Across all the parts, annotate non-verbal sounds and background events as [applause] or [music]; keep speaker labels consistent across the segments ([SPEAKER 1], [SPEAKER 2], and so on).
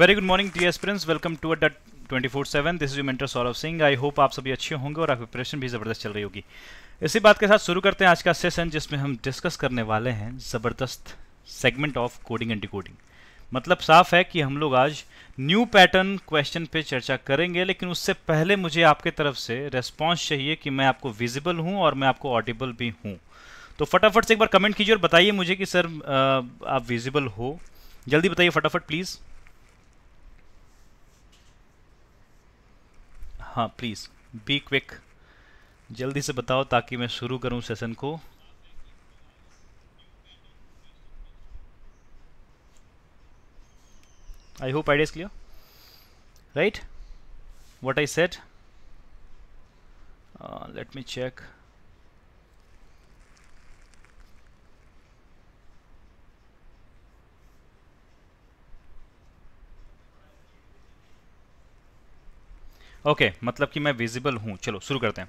[SPEAKER 1] Very good morning dear aspirants welcome to Adda twenty four seven this is you mentor Saurabh Singh I hope आप सभी अच्छे होंगे और आपकी प्रिपरेशन भी ज़बरदस्त चल रही होगी इसी बात के साथ शुरू करते हैं आज का सेशन जिसमें हम डिस्कस करने वाले हैं ज़बरदस्त segment of coding and decoding मतलब साफ है कि हम लोग आज न्यू पैटर्न क्वेश्चन पे चर्चा करेंगे लेकिन उससे पहले मुझे आपके तरफ से रेस्पॉन्स चाहिए कि मैं आपको विजिबल हूँ और मैं आपको ऑडिबल भी हूँ तो फटाफट से एक बार कमेंट कीजिए और बताइए मुझे कि सर आप विजिबल हो जल्दी बताइए फटाफट प्लीज़ हाँ प्लीज़ बी क्विक जल्दी से बताओ ताकि मैं शुरू करूं सेशन को I hope ideas clear right what I said let me check okay okay, मतलब कि मैं विजिबल हूँ चलो शुरू करते हैं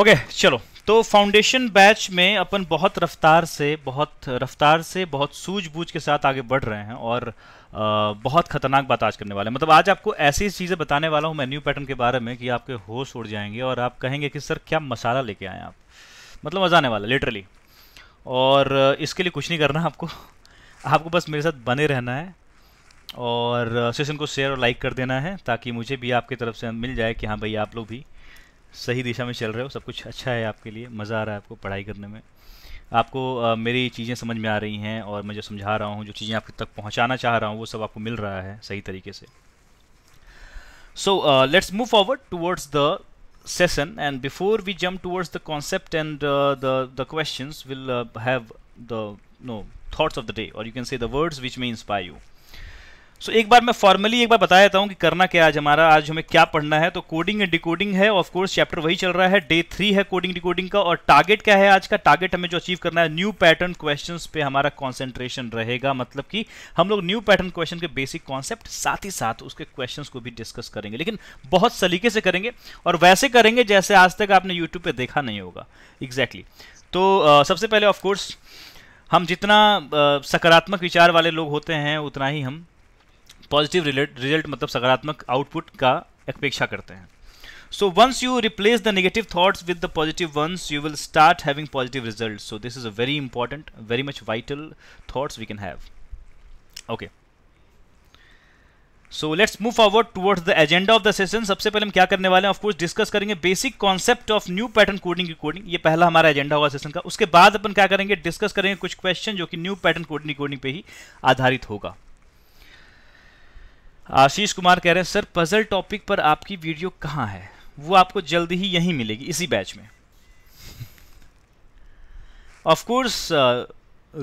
[SPEAKER 1] ओके okay, चलो तो फाउंडेशन बैच में अपन बहुत रफ्तार से बहुत रफ्तार से बहुत सूझबूझ के साथ आगे बढ़ रहे हैं और आ, बहुत खतरनाक बात आज करने वाले हैं मतलब आज आपको ऐसी चीज़ें बताने वाला हूँ मेन्यू पैटर्न के बारे में कि आपके होश उड़ जाएंगे और आप कहेंगे कि सर क्या मसाला लेके आए आप मतलब मज़ा आने वाला लिटरली और इसके लिए कुछ नहीं करना आपको आपको बस मेरे साथ बने रहना है और सेशन को शेयर और लाइक कर देना है ताकि मुझे भी आपकी तरफ से मिल जाए कि हाँ भाई आप लोग भी सही दिशा में चल रहे हो सब कुछ अच्छा है आपके लिए मज़ा आ रहा है आपको पढ़ाई करने में आपको आ, मेरी चीज़ें समझ में आ रही हैं और मैं जो समझा रहा हूँ जो चीज़ें आप तक पहुँचाना चाह रहा हूँ वो सब आपको मिल रहा है सही तरीके से so let's move forward towards the session and before we jump towards the concept and the the question will have the no thoughts of the day और you can say the words which may inspire you so so, एक बार मैं formally एक बार बता देता हूँ कि करना क्या आज हमारा आज हमें क्या पढ़ना है तो कोडिंग एंड डिकोडिंग है ऑफ कोर्स चैप्टर वही चल रहा है डे थ्री है कोडिंग डिकोडिंग का और टारगेट क्या है आज का टारगेट हमें जो अचीव करना है न्यू पैटर्न क्वेश्चन पे हमारा कॉन्सेंट्रेशन रहेगा मतलब कि हम लोग न्यू पैटर्न क्वेश्चन के बेसिक कॉन्सेप्ट साथ ही साथ उसके क्वेश्चन को भी डिस्कस करेंगे लेकिन बहुत सलीके से करेंगे और वैसे करेंगे जैसे आज तक आपने यूट्यूब पर देखा नहीं होगा एग्जैक्टली exactly. तो uh, सबसे पहले ऑफकोर्स हम जितना सकारात्मक विचार वाले लोग होते हैं उतना ही हम पॉजिटिव रिजल्ट मतलब सकारात्मक आउटपुट का अपेक्षा करते हैं so once you replace the negative thoughts with the positive once you will start having positive result so this is a very important very much vital thoughts we can have okay so let's move forward towards the agenda of the session सबसे पहले हम क्या करने वाले हैं of course discuss करेंगे basic concept of new pattern coding की coding ये पहला हमारा एजेंडा होगा सेशन का उसके बाद अपन क्या करेंगे डिस्कस करेंगे कुछ क्वेश्चन जो कि न्यू पैटर्न कोडिंग कोडिंग पे ही आधारित होगा आशीष कुमार कह रहे हैं सर पजल टॉपिक पर आपकी वीडियो कहाँ है वो आपको जल्दी ही यहीं मिलेगी इसी बैच में ऑफ कोर्स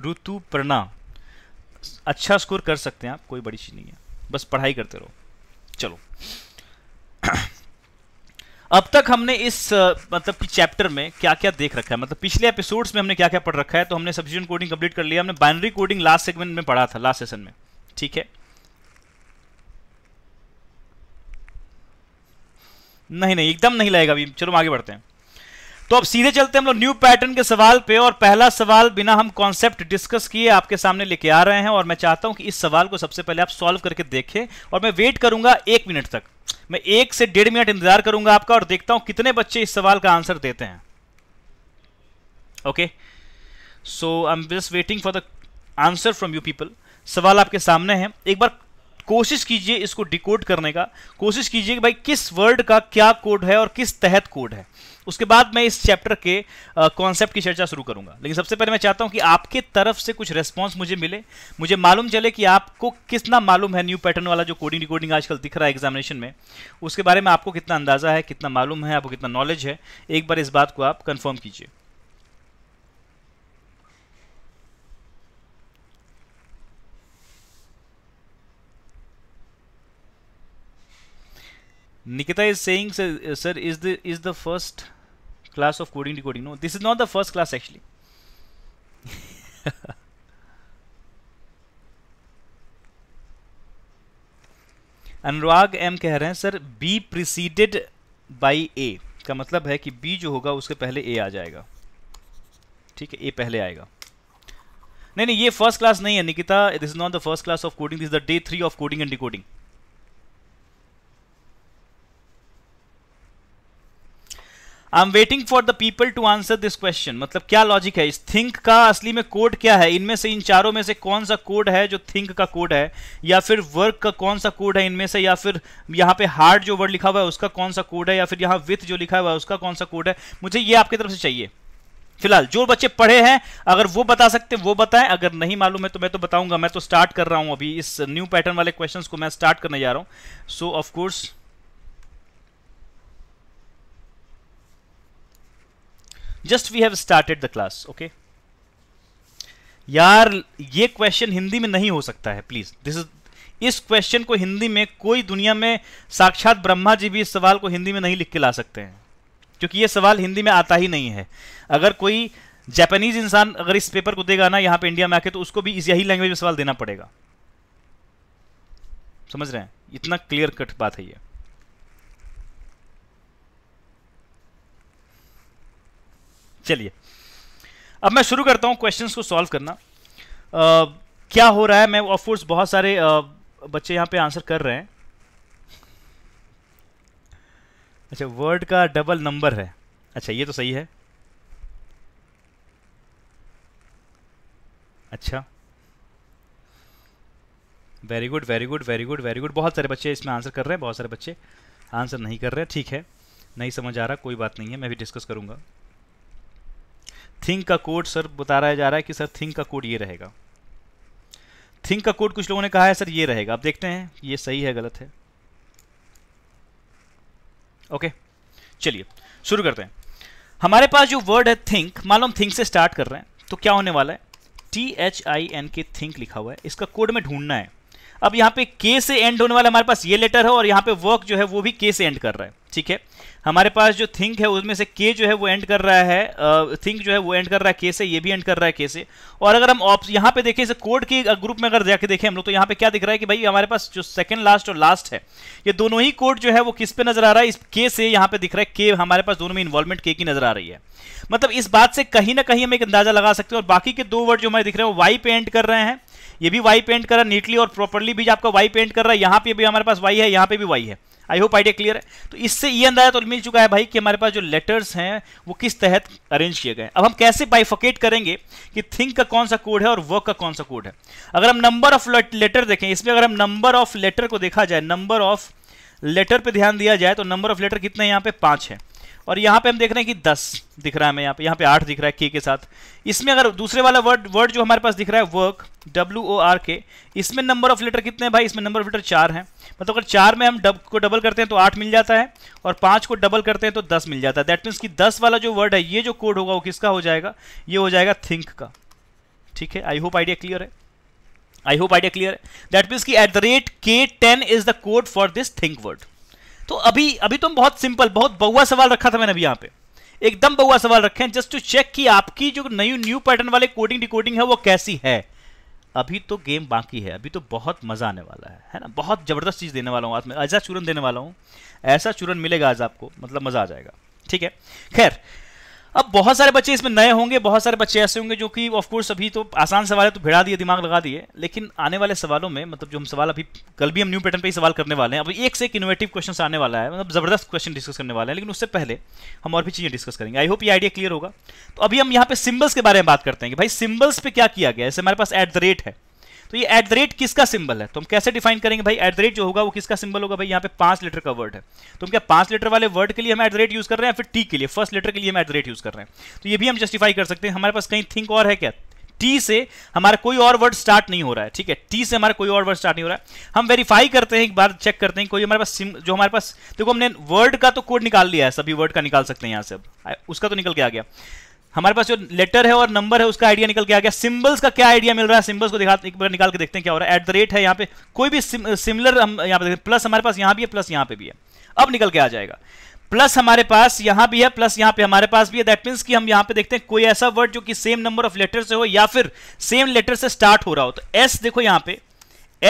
[SPEAKER 1] ऋतु प्रणा अच्छा स्कोर कर सकते हैं आप कोई बड़ी चीज़ नहीं है बस पढ़ाई करते रहो चलो [clears throat] अब तक हमने इस uh, मतलब कि चैप्टर में क्या क्या देख रखा है मतलब पिछले एपिसोड्स में हमने क्या क्या पढ़ रखा है तो हमने सब्सिजन कोडिंग कंप्लीट कर लिया हमने बाइनरी कोडिंग लास्ट सेगमेंट में पढ़ा था लास्ट सेशन में ठीक है नहीं नहीं एकदम नहीं लगेगा अभी चलो आगे बढ़ते हैं तो अब सीधे चलते हैं हम लोग न्यू पैटर्न के सवाल पे और पहला सवाल बिना हम कॉन्सेप्ट डिस्कस किए आपके सामने लेके आ रहे हैं और मैं चाहता हूं कि इस सवाल को सबसे पहले आप सॉल्व करके देखें और मैं वेट करूंगा एक मिनट तक मैं एक से डेढ़ मिनट इंतजार करूंगा आपका और देखता हूं कितने बच्चे इस सवाल का आंसर देते हैं okay so I am just waiting for the answer from you people सवाल आपके सामने है एक बार कोशिश कीजिए इसको डिकोड करने का कोशिश कीजिए कि भाई किस वर्ड का क्या कोड है और किस तहत कोड है उसके बाद मैं इस चैप्टर के कॉन्सेप्ट की चर्चा शुरू करूंगा लेकिन सबसे पहले मैं चाहता हूं कि आपके तरफ से कुछ रेस्पॉन्स मुझे मिले मुझे मालूम चले कि आपको कितना मालूम है न्यू पैटर्न वाला जो कोडिंग रिकॉर्डिंग आजकल दिख रहा है एग्जामिनेशन में उसके बारे में आपको कितना अंदाजा है कितना मालूम है आपको कितना नॉलेज है एक बार इस बात को आप कन्फर्म कीजिए Nikita is saying, sir, uh, sir, is the is the first class of coding decoding? No, this is not the first class actually. Anurag [laughs] M कह रहे हैं sir B preceded by A का मतलब है कि बी जो होगा उसके पहले ए आ जाएगा ठीक है ए पहले आएगा नहीं नहीं ये फर्स्ट क्लास नहीं है Nikita this is not the first class of coding this the day three of coding and decoding I am waiting for the people to answer this question मतलब क्या लॉजिक है इस थिंक का असली में कोड क्या है इनमें से इन चारों में से कौन सा कोड है जो थिंक का कोड है या फिर वर्क का कौन सा कोड है इनमें से या फिर यहाँ पे हार्ड जो वर्ड लिखा हुआ है उसका कौन सा कोड है या फिर यहाँ विथ जो लिखा हुआ है उसका कौन सा कोड है मुझे ये आपकी तरफ से चाहिए फिलहाल जो बच्चे पढ़े हैं अगर वो बता सकते वो बताएं अगर नहीं मालूम है तो मैं तो बताऊंगा मैं तो स्टार्ट कर रहा हूं अभी इस न्यू पैटर्न वाले क्वेश्चंस को मैं स्टार्ट करने जा रहा हूं so of course just we have started the class okay यार ये क्वेश्चन हिंदी में नहीं हो सकता है प्लीज दिस इज इस क्वेश्चन को हिंदी में कोई दुनिया में साक्षात ब्रह्मा जी भी इस सवाल को हिंदी में नहीं लिख के ला सकते हैं क्योंकि ये सवाल हिंदी में आता ही नहीं है अगर कोई जापानीज इंसान अगर इस पेपर को देगा ना यहां पे इंडिया में आके तो उसको भी इस यही लैंग्वेज में सवाल देना पड़ेगा समझ रहे हैं इतना क्लियर कट बात है ये चलिए अब मैं शुरू करता हूँ क्वेश्चंस को सॉल्व करना uh, क्या हो रहा है मैं ऑफकोर्स बहुत सारे uh, बच्चे यहाँ पे आंसर कर रहे हैं अच्छा वर्ड का डबल नंबर है अच्छा ये तो सही है अच्छा very good very good very good very good बहुत सारे बच्चे इसमें आंसर कर रहे हैं बहुत सारे बच्चे आंसर नहीं कर रहे ठीक है नहीं समझ आ रहा कोई बात नहीं है मैं भी डिस्कस करूंगा थिंक का कोड सर बता रहा जा रहा है कि सर थिंक का कोड ये रहेगा थिंक का कोड कुछ लोगों ने कहा है सर ये रहेगा आप देखते हैं ये सही है गलत है ओके चलिए शुरू करते हैं हमारे पास जो वर्ड है थिंक मान लो हम थिंक से स्टार्ट कर रहे हैं तो क्या होने वाला है T H I N K think लिखा हुआ है इसका कोड में ढूंढना है अब यहाँ पे के से एंड होने वाला हमारे पास ये लेटर है और यहाँ पे वर्क जो है वो भी के से एंड कर रहा है ठीक है हमारे पास जो थिंक है उसमें से के जो है वो एंड कर रहा है थिंक uh, जो है वो एंड कर रहा है के से ये भी एंड कर रहा है के से और अगर हम ऑप्शन यहाँ पे देखें इसे कोड के ग्रुप में अगर जाके देखें हम लोग तो यहाँ पे क्या दिख रहा है कि भाई हमारे पास जो सेकंड लास्ट और लास्ट है ये दोनों ही कोड जो है वो किस पे नजर आ रहा है इस के से यहाँ पे दिख रहा है के हमारे पास दोनों में इन्वॉल्वमेंट के की नजर आ रही है मतलब इस बात से कहीं ना कहीं हम एक अंदाजा लगा सकते हैं और बाकी के दो वर्ड जो हमारे दिख रहे हैं वाई पे एंड कर रहे हैं ये भी वाई पेंट कर रहा है नीटली और प्रॉपरली भी आपका वाई पेंट कर रहा है यहाँ पे भी हमारे पास वाई है यहाँ पे भी वाई है आई होप आइडिया क्लियर है तो इससे ये अंदाजा तो मिल चुका है भाई कि हमारे पास जो लेटर्स हैं वो किस तहत अरेंज किए गए अब हम कैसे बाइफोकेट करेंगे कि थिंक का कौन सा कोड है और वर्क का कौन सा कोड है अगर हम नंबर ऑफ लेटर देखें इसमें अगर हम नंबर ऑफ लेटर को देखा जाए नंबर ऑफ लेटर पर ध्यान दिया जाए तो नंबर ऑफ लेटर कितने यहाँ पे पाँच है और यहाँ पे हम देख रहे हैं कि दस दिख रहा है हमें यहाँ पे यहाँ पे आठ दिख रहा है के के साथ इसमें अगर दूसरे वाला वर्ड वर्ड जो हमारे पास दिख रहा है वर्क डब्ल्यू ओ आर के इसमें नंबर ऑफ लेटर कितने हैं भाई इसमें नंबर ऑफ लेटर चार हैं मतलब अगर चार में हम डब को डबल करते हैं तो आठ मिल जाता है और पाँच को डबल करते हैं तो दस मिल जाता है दैट मीन्स कि दस वाला जो वर्ड है ये जो कोड होगा वो किसका हो जाएगा ये हो जाएगा थिंक का ठीक है आई होप आइडिया क्लियर है आई होप आइडिया क्लियर है दैट मीन्स कि एट द रेट के ten is the code for this think word तो अभी अभी तुम बहुत सिंपल बहुत बउआ सवाल रखा था मैंने अभी यहाँ पे एकदम बउआ सवाल रखे हैं जस्ट टू चेक कि आपकी जो नई न्यू पैटर्न वाले कोडिंग डिकोडिंग है वो कैसी है अभी तो गेम बाकी है अभी तो बहुत मज़ा आने वाला है है ना बहुत ज़बरदस्त चीज़ देने वाला हूँ आज मैं ऐसा चूरन देने वाला हूँ ऐसा चूरन मिलेगा आज आपको मतलब मज़ा आ जाएगा ठीक है खैर अब बहुत सारे बच्चे इसमें नए होंगे बहुत सारे बच्चे ऐसे होंगे जो कि ऑफकोर्स अभी तो आसान सवाल है तो भिड़ा दिए दिमाग लगा दिए लेकिन आने वाले सवालों में मतलब जो हम सवाल अभी कल भी हम न्यू पैटर्न पे ही सवाल करने वाले हैं अब एक से एक इनोवेटिव क्वेश्चन आने वाला है मतलब ज़बरदस्त क्वेश्चन डिस्कस करने वाले हैं लेकिन उससे पहले हम और भी चीज़ें डिस्कस करेंगे आई होप ये आइडिया क्लियर होगा तो अभी हम यहाँ पे सिम्बल्स के बारे में बात करते हैं कि भाई सिम्बल्स पर क्या किया गया जैसे हमारे पास एट द रेट है तो ये एट द रेट किसका सिंबल है तो हम कैसे डिफाइन करेंगे भाई एट द रेट जो होगा वो किसका सिंबल होगा भाई यहाँ पे पांच लेटर का वर्ड है तो हम क्या पांच लेटर वाले वर्ड के लिए हम एट द रेट यूज कर रहे हैं फिर टी के लिए फर्स्ट लेटर के लिए हम एट द रेट यूज कर रहे हैं तो ये भी हम जस्टिफाई कर सकते हैं हमारे पास कहीं थिंक और है क्या टी से हमारा कोई और वर्ड स्टार्ट नहीं हो रहा है ठीक है टी से हमारा कोई और वर्ड स्टार्ट नहीं हो रहा है हम वेरीफाई करते हैं एक बार चेक करते हैं कोई हमारे पास सिम जो हमारे पास देखो हमने वर्ड का तो कोड निकाल लिया है सभी वर्ड का निकाल सकते हैं यहाँ से अब उसका तो निकल के आ गया हमारे पास जो लेटर है और नंबर है उसका आइडिया निकल के आ गया सिंबल्स का क्या आइडिया मिल रहा है सिंबल्स को दिखा एक बार निकाल के देखते हैं क्या हो रहा है एट द रेट है यहाँ पे कोई भी सिमिलर हम यहाँ पे प्लस हमारे पास यहाँ भी है प्लस यहाँ पे भी है अब निकल के आ जाएगा प्लस हमारे पास यहाँ भी है प्लस यहाँ पे हमारे पास भी है दैट मीन्स कि हम यहाँ पे देखते हैं कोई ऐसा वर्ड जो कि सेम नंबर ऑफ लेटर से हो या फिर सेम लेटर से स्टार्ट हो रहा हो तो एस देखो यहाँ पे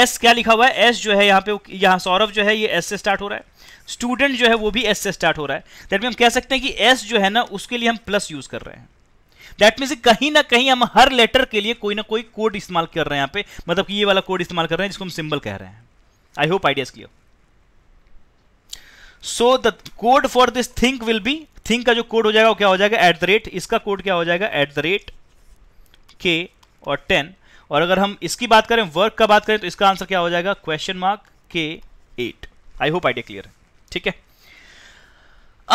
[SPEAKER 1] एस क्या लिखा हुआ है एस जो है यहाँ पे यहाँ सौरभ जो है ये एस से स्टार्ट हो रहा है स्टूडेंट जो है वो भी एस से स्टार्ट हो रहा है दैट मीन हम कह सकते हैं कि एस जो है ना उसके लिए हम प्लस यूज कर रहे हैं दैट मीन कहीं ना कहीं हम हर लेटर के लिए कोई ना कोई कोड इस्तेमाल कर रहे हैं यहां पे मतलब कि ये वाला कोड इस्तेमाल कर रहे हैं जिसको हम सिंबल कह रहे हैं I hope ideas clear so the code for this think will be think का जो कोड हो जाएगा वो क्या हो जाएगा एट द रेट इसका कोड क्या हो जाएगा एट द रेट के और टेन और अगर हम इसकी बात करें वर्क का बात करें तो इसका आंसर क्या हो जाएगा क्वेश्चन मार्क के at I hope idea clear है ठीक है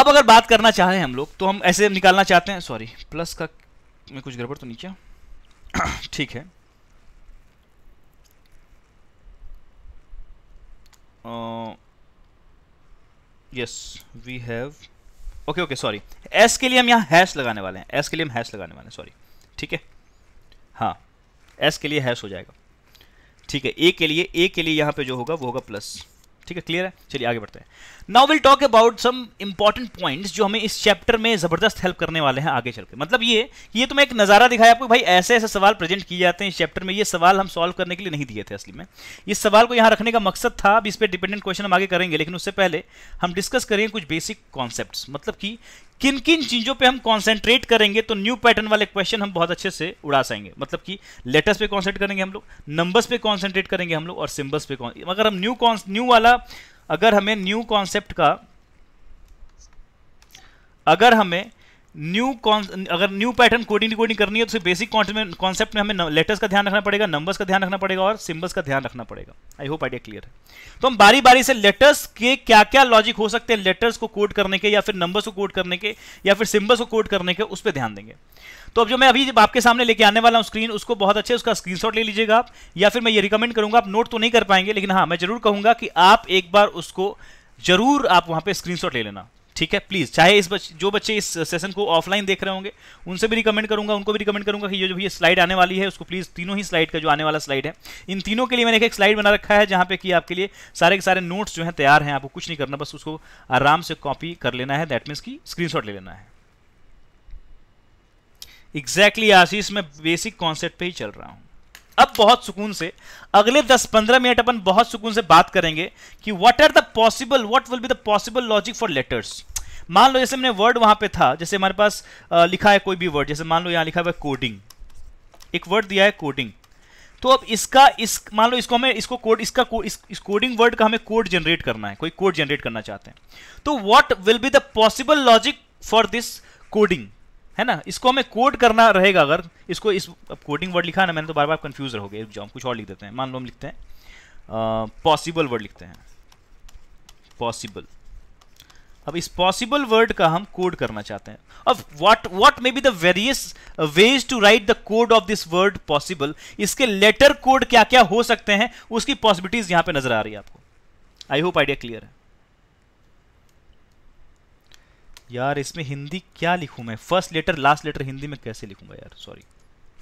[SPEAKER 1] अब अगर बात करना चाहें हम लोग तो हम ऐसे निकालना चाहते हैं सॉरी प्लस का में कुछ गड़बड़ तो नहीं किया [clears throat] ठीक है yes we have okay okay sorry S के लिए हम यहाँ हैश लगाने वाले हैं एस के लिए हम हैश लगाने वाले हैं सॉरी ठीक है हाँ एस के लिए हैश हो जाएगा ठीक है ए के लिए ए के लिए यहाँ पे जो होगा वो होगा प्लस ठीक है क्लियर है चलिए आगे बढ़ते हैं now will talk about some important points जो हमें इस चैप्टर में जबरदस्त हेल्प करने वाले हैं आगे चल के मतलब ये ये तो मैं एक नज़ारा दिखाया आपको भाई ऐसे ऐसे सवाल प्रेजेंट किए जाते हैं इस चैप्टर में ये सवाल हम सॉल्व करने के लिए नहीं दिए थे असली में इस सवाल को यहाँ रखने का मकसद था अब इस पर डिपेंडेंट क्वेश्चन हम आगे करेंगे लेकिन उससे पहले हम डिस्कस करेंगे कुछ बेसिक कॉन्सेप्ट मतलब कि किन किन चीज़ों पे हम कॉन्सेंट्रेट करेंगे तो न्यू पैटर्न वाले क्वेश्चन हम बहुत अच्छे से उड़ा सकेंगे मतलब कि लेटर्स पे कॉन्सेंट्रेट करेंगे हम लोग नंबर्स पे कॉन्सेंट्रेट करेंगे हम लोग और सिम्बल्स पे अगर हम न्यू न्यू वाला अगर हमें न्यू कॉन्सेप्ट का अगर हमें न्यू अगर न्यू पैटर्न कोडिंग डिकोडिंग करनी है तो बेसिक कॉन्सेप्ट में हमें लेटर्स का ध्यान रखना पड़ेगा नंबर्स का ध्यान रखना पड़ेगा और सिंबल्स का ध्यान रखना पड़ेगा आई होप आइडिया क्लियर है तो हम बारी बारी से लेटर्स के क्या क्या लॉजिक हो सकते हैं लेटर्स को कोड करने के या फिर नंबर्स को कोड करने के या फिर सिंबल्स को कोड करने के उस पर ध्यान देंगे तो अब जो मैं अभी आपके सामने लेके आने वाला हूँ स्क्रीन उसको बहुत अच्छे उसका स्क्रीन ले लीजिएगा आप या फिर मैं ये रिकमेंड करूँगा आप नोट तो नहीं कर पाएंगे लेकिन हाँ मैं जरूर कहूंगा कि आप एक बार उसको जरूर आप वहाँ पर स्क्रीन ले लेना ठीक है प्लीज़ चाहे इस बच, जो बच्चे इस सेशन को ऑफलाइन देख रहे होंगे उनसे भी रिकमेंड करूंगा उनको भी रिकमेंड करूंगा कि ये जो भी स्लाइड आने वाली है उसको प्लीज़ तीनों ही स्लाइड का जो आने वाला स्लाइड है इन तीनों के लिए मैंने एक स्लाइड बना रखा है जहाँ पे कि आपके लिए सारे के सारे नोट्स जो है तैयार हैं आपको कुछ नहीं करना बस उसको आराम से कॉपी कर लेना है दैट मीन्स की स्क्रीन ले लेना है एग्जैक्टली exactly आशीष मैं बेसिक कॉन्सेप्ट पे ही चल रहा हूं अब बहुत सुकून से अगले 10-15 मिनट अपन बहुत सुकून से बात करेंगे कि what are the possible what will be the possible logic for letters मान लो जैसे मैंने वर्ड वहां पे था जैसे हमारे पास लिखा है कोई भी वर्ड जैसे मान लो यहाँ लिखा हुआ है कोडिंग एक वर्ड दिया है कोडिंग तो अब इसका इस मान लो इसको हमें इसको कोड इसका को, इस, इस कोडिंग वर्ड का हमें कोड जनरेट करना है कोई कोड जनरेट करना चाहते हैं तो what will be the possible logic for this coding है ना इसको हमें कोड करना रहेगा अगर इसको इस अब कोडिंग वर्ड लिखा ना मैंने तो बार बार कंफ्यूज रहोगे एक जॉब कुछ और लिख देते हैं मान लो हम लिखते हैं पॉसिबल वर्ड लिखते हैं पॉसिबल अब इस पॉसिबल वर्ड का हम कोड करना चाहते हैं अब what what may be the various ways to write the code of this word possible इसके लेटर कोड क्या क्या हो सकते हैं उसकी पॉसिबिलिटीज यहां पे नजर आ रही है आपको आई होप आइडिया क्लियर है यार इसमें हिंदी क्या लिखूं मैं first letter last letter Hindi में कैसे लिखूंगा यार सॉरी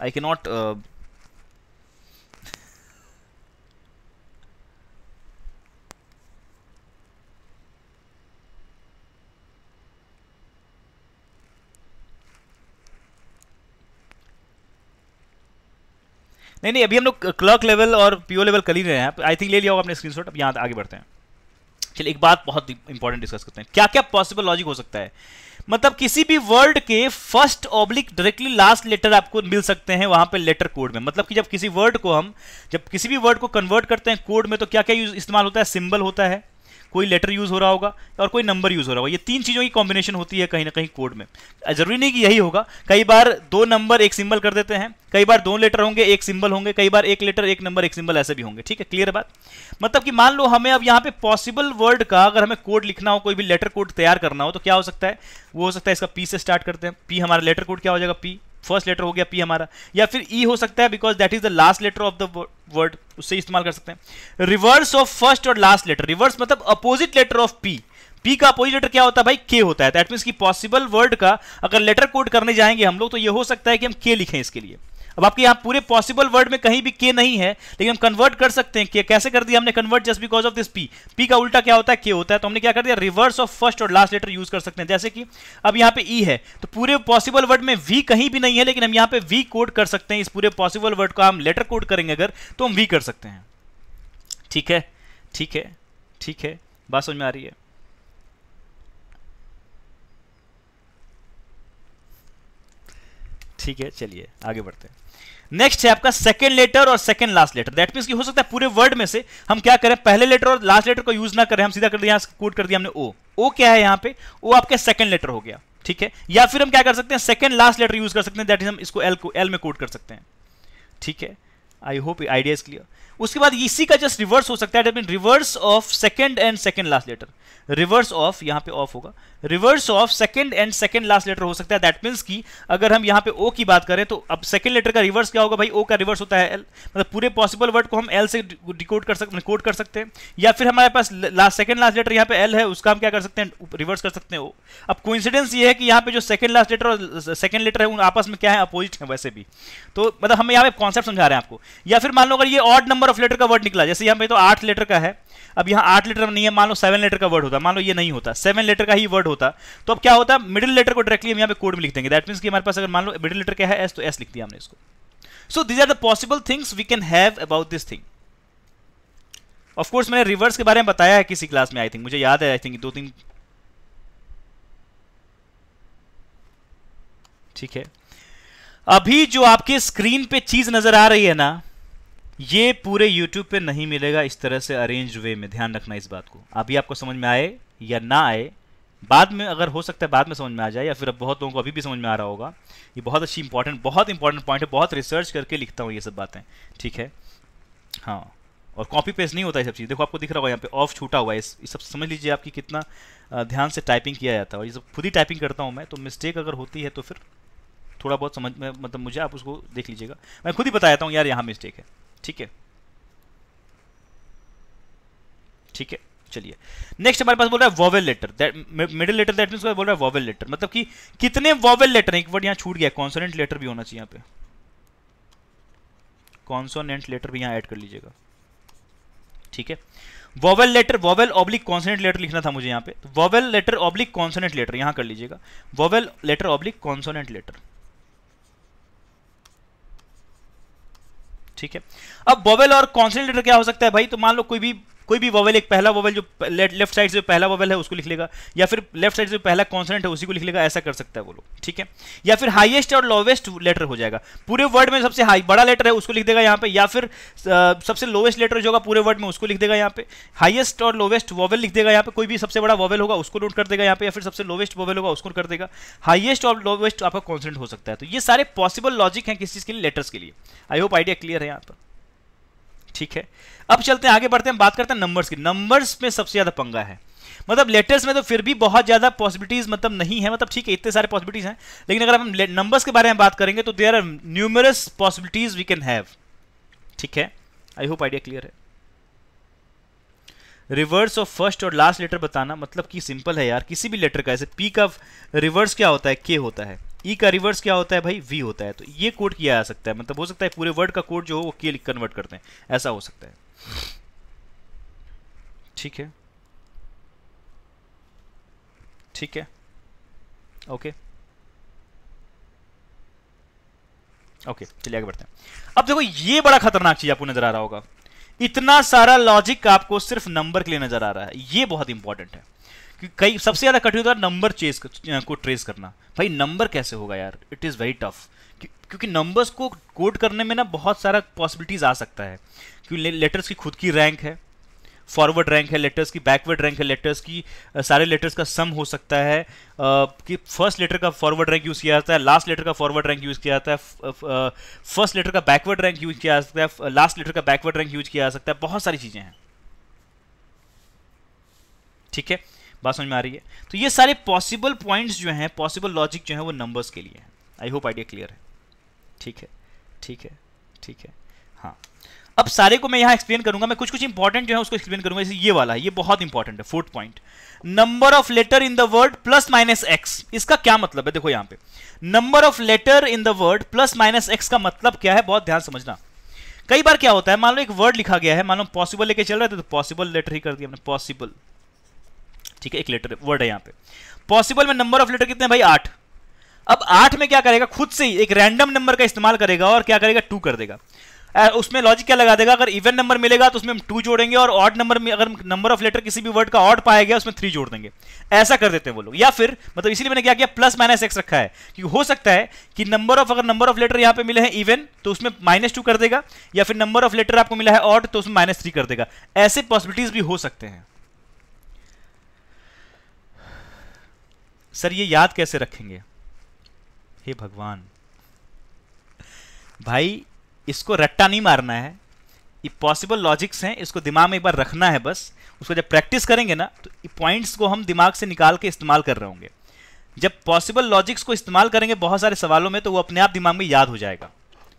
[SPEAKER 1] आई के नॉट नहीं नहीं अभी हम लोग क्लर्क लेवल और पीओ लेवल कर ही रहे हैं आई थिंक ले लिया होगा अपने स्क्रीनशॉट अब यहाँ आगे बढ़ते हैं चलिए एक बात बहुत इंपॉर्टेंट डिस्कस करते हैं क्या क्या पॉसिबल लॉजिक हो सकता है मतलब किसी भी वर्ड के first oblique directly last letter आपको मिल सकते हैं वहां पे लेटर कोड में मतलब कि जब किसी वर्ड को हम जब किसी भी वर्ड को कन्वर्ट करते हैं कोड में तो क्या क्या यूज इस्तेमाल होता है सिंबल होता है कोई लेटर यूज हो रहा होगा और कोई नंबर यूज हो रहा होगा ये तीन चीज़ों की कॉम्बिनेशन होती है कहीं ना कहीं कोड में जरूरी नहीं कि यही होगा कई बार दो नंबर एक सिंबल कर देते हैं कई बार दो लेटर होंगे एक सिंबल होंगे कई बार एक लेटर एक नंबर एक सिंबल ऐसे भी होंगे ठीक है क्लियर बात मतलब कि मान लो हमें अब यहाँ पे पॉसिबल वर्ड का अगर हमें कोड लिखना हो कोई भी लेटर कोड तैयार करना हो तो क्या हो सकता है वो हो सकता है इसका पी से स्टार्ट करते हैं पी हमारा लेटर कोड क्या हो जाएगा पी फर्स्ट लेटर हो गया पी हमारा या फिर ई e हो सकता है because that is the last letter of the word उससे इस्तेमाल कर सकते हैं रिवर्स ऑफ फर्स्ट और लास्ट लेटर रिवर्स मतलब opposite letter of P P का अपोजिट लेटर क्या होता है भाई के होता है दैट मीन्स की पॉसिबल वर्ड का अगर लेटर कोड करने जाएंगे हम लोग तो ये हो सकता है कि हम के लिखें इसके लिए अब आपके यहां पूरे पॉसिबल वर्ड में कहीं भी के नहीं है लेकिन हम कन्वर्ट कर सकते हैं के कैसे कर दिया हमने convert just because of this P P का उल्टा क्या होता है के होता है तो हमने क्या कर दिया रिवर्स ऑफ फर्स्ट और लास्ट लेटर यूज कर सकते हैं जैसे कि अब यहां पे ई e है तो पूरे पॉसिबल वर्ड में वी कहीं भी नहीं है लेकिन हम यहां पर वी कोड कर सकते हैं इस पूरे पॉसिबल वर्ड को हम लेटर कोड करेंगे अगर तो हम वी कर सकते हैं ठीक है ठीक है ठीक है बात समझ में आ रही है ठीक है चलिए आगे बढ़ते हैं नेक्स्ट है आपका सेकेंड लेटर और second last letter that mean कि हो सकता है पूरे वर्ड में से हम क्या करें पहले लेटर और लास्ट लेटर को यूज ना करें हम सीधा कर दिया कोट कर दिया हमने ओ ओ क्या है यहाँ पे ओ आपके सेकंड लेटर हो गया ठीक है या फिर हम क्या कर सकते हैं सेकंड लास्ट लेटर यूज कर सकते हैं दैट इज हम इसको एल को एल में कोट कर सकते हैं ठीक है I hope idea is clear उसके बाद इसी का जस्ट रिवर्स हो सकता है reverse of second and second last letter reverse of यहां पे ऑफ होगा reverse of second and second last letter हो सकता है दैट मीन्स कि अगर हम यहां पे ओ की बात करें तो अब सेकेंड लेटर का रिवर्स क्या होगा भाई ओ का रिवर्स होता है एल मतलब पूरे पॉसिबल वर्ड को हम एल से डिकोड कर सकते मतलब कोड कर सकते हैं या फिर हमारे पास लास्ट सेकेंड लास्ट लेटर यहाँ पे एल है उसका हम क्या कर सकते हैं रिवर्स कर सकते हैं ओ अब कोइंसिडेंस ये है कि यहाँ पे जो सेकेंड लास्ट लेटर और सेकेंड लेटर है उन आपस में क्या है अपोजिट है वैसे भी तो मतलब हम यहाँ पे कॉन्सेप्ट समझा रहे हैं आपको या फिर मान लो अगर ये ऑड नंबर ऑफ लेटर का वर्ड निकला जैसे यहाँ पे तो आठ लेटर का है अब यहाँ आठ लेटर नहीं है मान लो सेवन लेटर का वर्ड होता मान लो ये नहीं होता सेवन लेटर का ही वर्ड होता तो अब क्या होता मिडिल लेटर को डायरेक्टली हम यहाँ पे कोड में लिख देंगे दैट मीन कि हमारे पास अगर मान लो मिडिल लेटर क्या है एस तो एस लिख दिया हमने इसको so these are the possible things we can have about this thing of course मैंने रिवर्स के बारे में बताया है किसी क्लास में आई थिंक मुझे याद है आई थिंक दो तीन ठीक है अभी जो आपके स्क्रीन पे चीज नजर आ रही है ना ये पूरे यूट्यूब पे नहीं मिलेगा इस तरह से अरेंज वे में ध्यान रखना इस बात को अभी आपको समझ में आए या ना आए बाद में अगर हो सकता है बाद में समझ में आ जाए या फिर अब बहुत लोगों को अभी भी समझ में आ रहा होगा ये बहुत अच्छी इंपॉर्टेंट बहुत इंपॉर्टेंट पॉइंट है बहुत रिसर्च करके लिखता हूँ ये सब बातें ठीक है हाँ और कॉपी पेस्ट नहीं होता ये सब चीज़ देखो आपको दिख रहा होगा यहाँ पे ऑफ छूटा हुआ है इस सब समझ लीजिए आपकी कितना ध्यान से टाइपिंग किया जाता है और ये सब खुद ही टाइपिंग करता हूँ मैं तो मिस्टेक अगर होती है तो फिर थोड़ा बहुत समझ में मतलब मुझे आप उसको देख लीजिएगा मैं खुद ही बताया हूँ यार यहाँ मिस्टेक है ठीक है ठीक है चलिए नेक्स्ट हमारे पास बोल रहा है vowel letter middle letter that mean बोल रहा है वॉवेल लेटर मतलब कि कितने वॉवेल लेटर एक वर्ड यहां छूट गया कॉन्सोनेंट लेटर भी होना चाहिए यहां पे कॉन्सोनेंट लेटर भी यहां ऐड कर लीजिएगा ठीक है vowel letter vowel oblique consonant letter लिखना था मुझे यहां पे vowel letter oblique consonant letter यहां कर लीजिएगा vowel letter oblique consonant letter ठीक है अब बोवेल और कॉन्सेंट्रेटर क्या हो सकता है भाई तो मान लो कोई भी कोई भी वॉवल एक पहला वोवल जो लेफ्ट साइड से पहला वॉवल है उसको लिख लेगा या फिर लेफ्ट साइड से पहला कॉन्सनेंट है उसी को लिख लेगा ऐसा कर सकता है वो लोग ठीक है या फिर हाईएस्ट और लोवेस्ट लेटर हो जाएगा पूरे वर्ड में सबसे हाई बड़ा लेटर है उसको लिख देगा यहाँ पे या फिर सबसे लोवेस्ट लेटर जो होगा पूरे वर्ड में उसको लिख देगा यहाँ पे हाइएस्ट और लोवेस्ट वॉवल लिख देगा यहाँ पे कोई भी सबसे बड़ा वॉवल होगा उसको नोट कर देगा यहाँ पे या फिर सबसे लोवेस्ट वॉवल होगा उसको कर देगा हाइएस्ट और लोवेस्ट आपका कॉन्सनेंट हो सकता है तो ये सारे पॉसिबल लॉजिक है किस चीज़ के लिए लेटर्स के लिए आई होप आइडिया क्लियर है यहाँ पर ठीक है अब चलते हैं आगे बढ़ते हैं बात करते हैं नंबर्स की नंबर्स में सबसे ज़्यादा पंगा है मतलब लेटर्स में तो फिर भी बहुत ज़्यादा पॉसिबिलिटीज़ मतलब नहीं है मतलब ठीक है इतने सारे पॉसिबिलिटीज़ हैं लेकिन अगर हम नंबर्स के बारे में बात करेंगे तो there are numerous possibilities we can have ठीक है आई होप आइडिया क्लियर है रिवर्स ऑफ फर्स्ट और लास्ट लेटर बताना मतलब कि सिंपल है यार किसी भी लेटर का ऐसे पी का रिवर्स क्या होता है के होता है ई e का रिवर्स क्या होता है भाई वी होता है तो ये कोड किया जा सकता है मतलब हो सकता है पूरे वर्ड का कोड जो हो वो के कन्वर्ट करते हैं ऐसा हो सकता है ठीक है ठीक है ओके ओके चलिए आगे बढ़ते हैं अब देखो ये बड़ा खतरनाक चीज आपको नजर आ रहा होगा इतना सारा लॉजिक आपको सिर्फ नंबर के लिए नजर आ रहा है ये बहुत इंपॉर्टेंट है कई सबसे ज़्यादा कठिन होता है नंबर चेस को ट्रेस करना भाई नंबर कैसे होगा यार इट इज़ वेरी टफ क्योंकि नंबर्स को कोड करने में ना बहुत सारा पॉसिबिलिटीज़ आ सकता है क्योंकि लेटर्स की खुद की रैंक है फॉरवर्ड रैंक है लेटर्स की बैकवर्ड रैंक है लेटर्स की सारे लेटर्स का सम हो सकता है कि फर्स्ट लेटर का फॉरवर्ड रैंक यूज़ किया जाता है लास्ट लेटर का फॉरवर्ड रैंक यूज़ किया जाता है फर्स्ट लेटर का बैकवर्ड रैंक यूज़ किया जा सकता है लास्ट लेटर का बैकवर्ड रैंक यूज़ किया जा सकता है बहुत सारी चीज़ें हैं ठीक है बात समझ में आ रही है तो ये सारे पॉसिबल पॉइंट्स जो हैं पॉसिबल लॉजिक जो है वो नंबर्स के लिए हैं आई होप आइडिया क्लियर है ठीक है ठीक है ठीक है हाँ अब सारे को मैं यहाँ एक्सप्लेन करूंगा मैं कुछ कुछ इंपॉर्टेंट जो है उसको एक्सप्लेन करूंगा जैसे ये वाला है ये बहुत इंपॉर्टेंट है fourth point number of letter in the word plus minus X इसका क्या मतलब है देखो यहाँ पे number of letter in the word plus minus X का मतलब क्या है बहुत ध्यान समझना कई बार क्या होता है मान लो एक वर्ड लिखा गया है मान लो पॉसिबल लेके चल रहे थे तो पॉसिबल लेटर ही कर दिया हमने पॉसिबल ठीक है एक लेटर वर्ड है यहाँ पे पॉसिबल में नंबर ऑफ लेटर कितने भाई आठ अब आठ में क्या करेगा खुद से ही एक रैंडम नंबर का इस्तेमाल करेगा और क्या करेगा टू कर देगा उसमें लॉजिक क्या लगा देगा अगर इवन नंबर मिलेगा तो उसमें हम टू जोड़ेंगे और ऑड नंबर में अगर नंबर ऑफ लेटर किसी भी वर्ड का ऑड पाया गया उसमें थ्री जोड़ देंगे ऐसा कर देते हैं वो लोग या फिर मतलब इसीलिए मैंने क्या किया प्लस माइनस एक्स रखा है क्योंकि हो सकता है कि नंबर ऑफ अगर नंबर ऑफ लेटर यहाँ पे मिले हैं इवन तो उसमें माइनस टू कर देगा या फिर नंबर ऑफ लेटर आपको मिला है ऑड तो उसमें माइनस थ्री कर देगा ऐसे पॉसिबिलिटीज भी हो सकते हैं सर ये याद कैसे रखेंगे हे भगवान भाई इसको रट्टा नहीं मारना है ये पॉसिबल लॉजिक्स हैं इसको दिमाग में एक बार रखना है बस उसको जब प्रैक्टिस करेंगे ना तो पॉइंट्स को हम दिमाग से निकाल के इस्तेमाल कर रहे होंगे जब पॉसिबल लॉजिक्स को इस्तेमाल करेंगे बहुत सारे सवालों में तो वो अपने आप दिमाग में याद हो जाएगा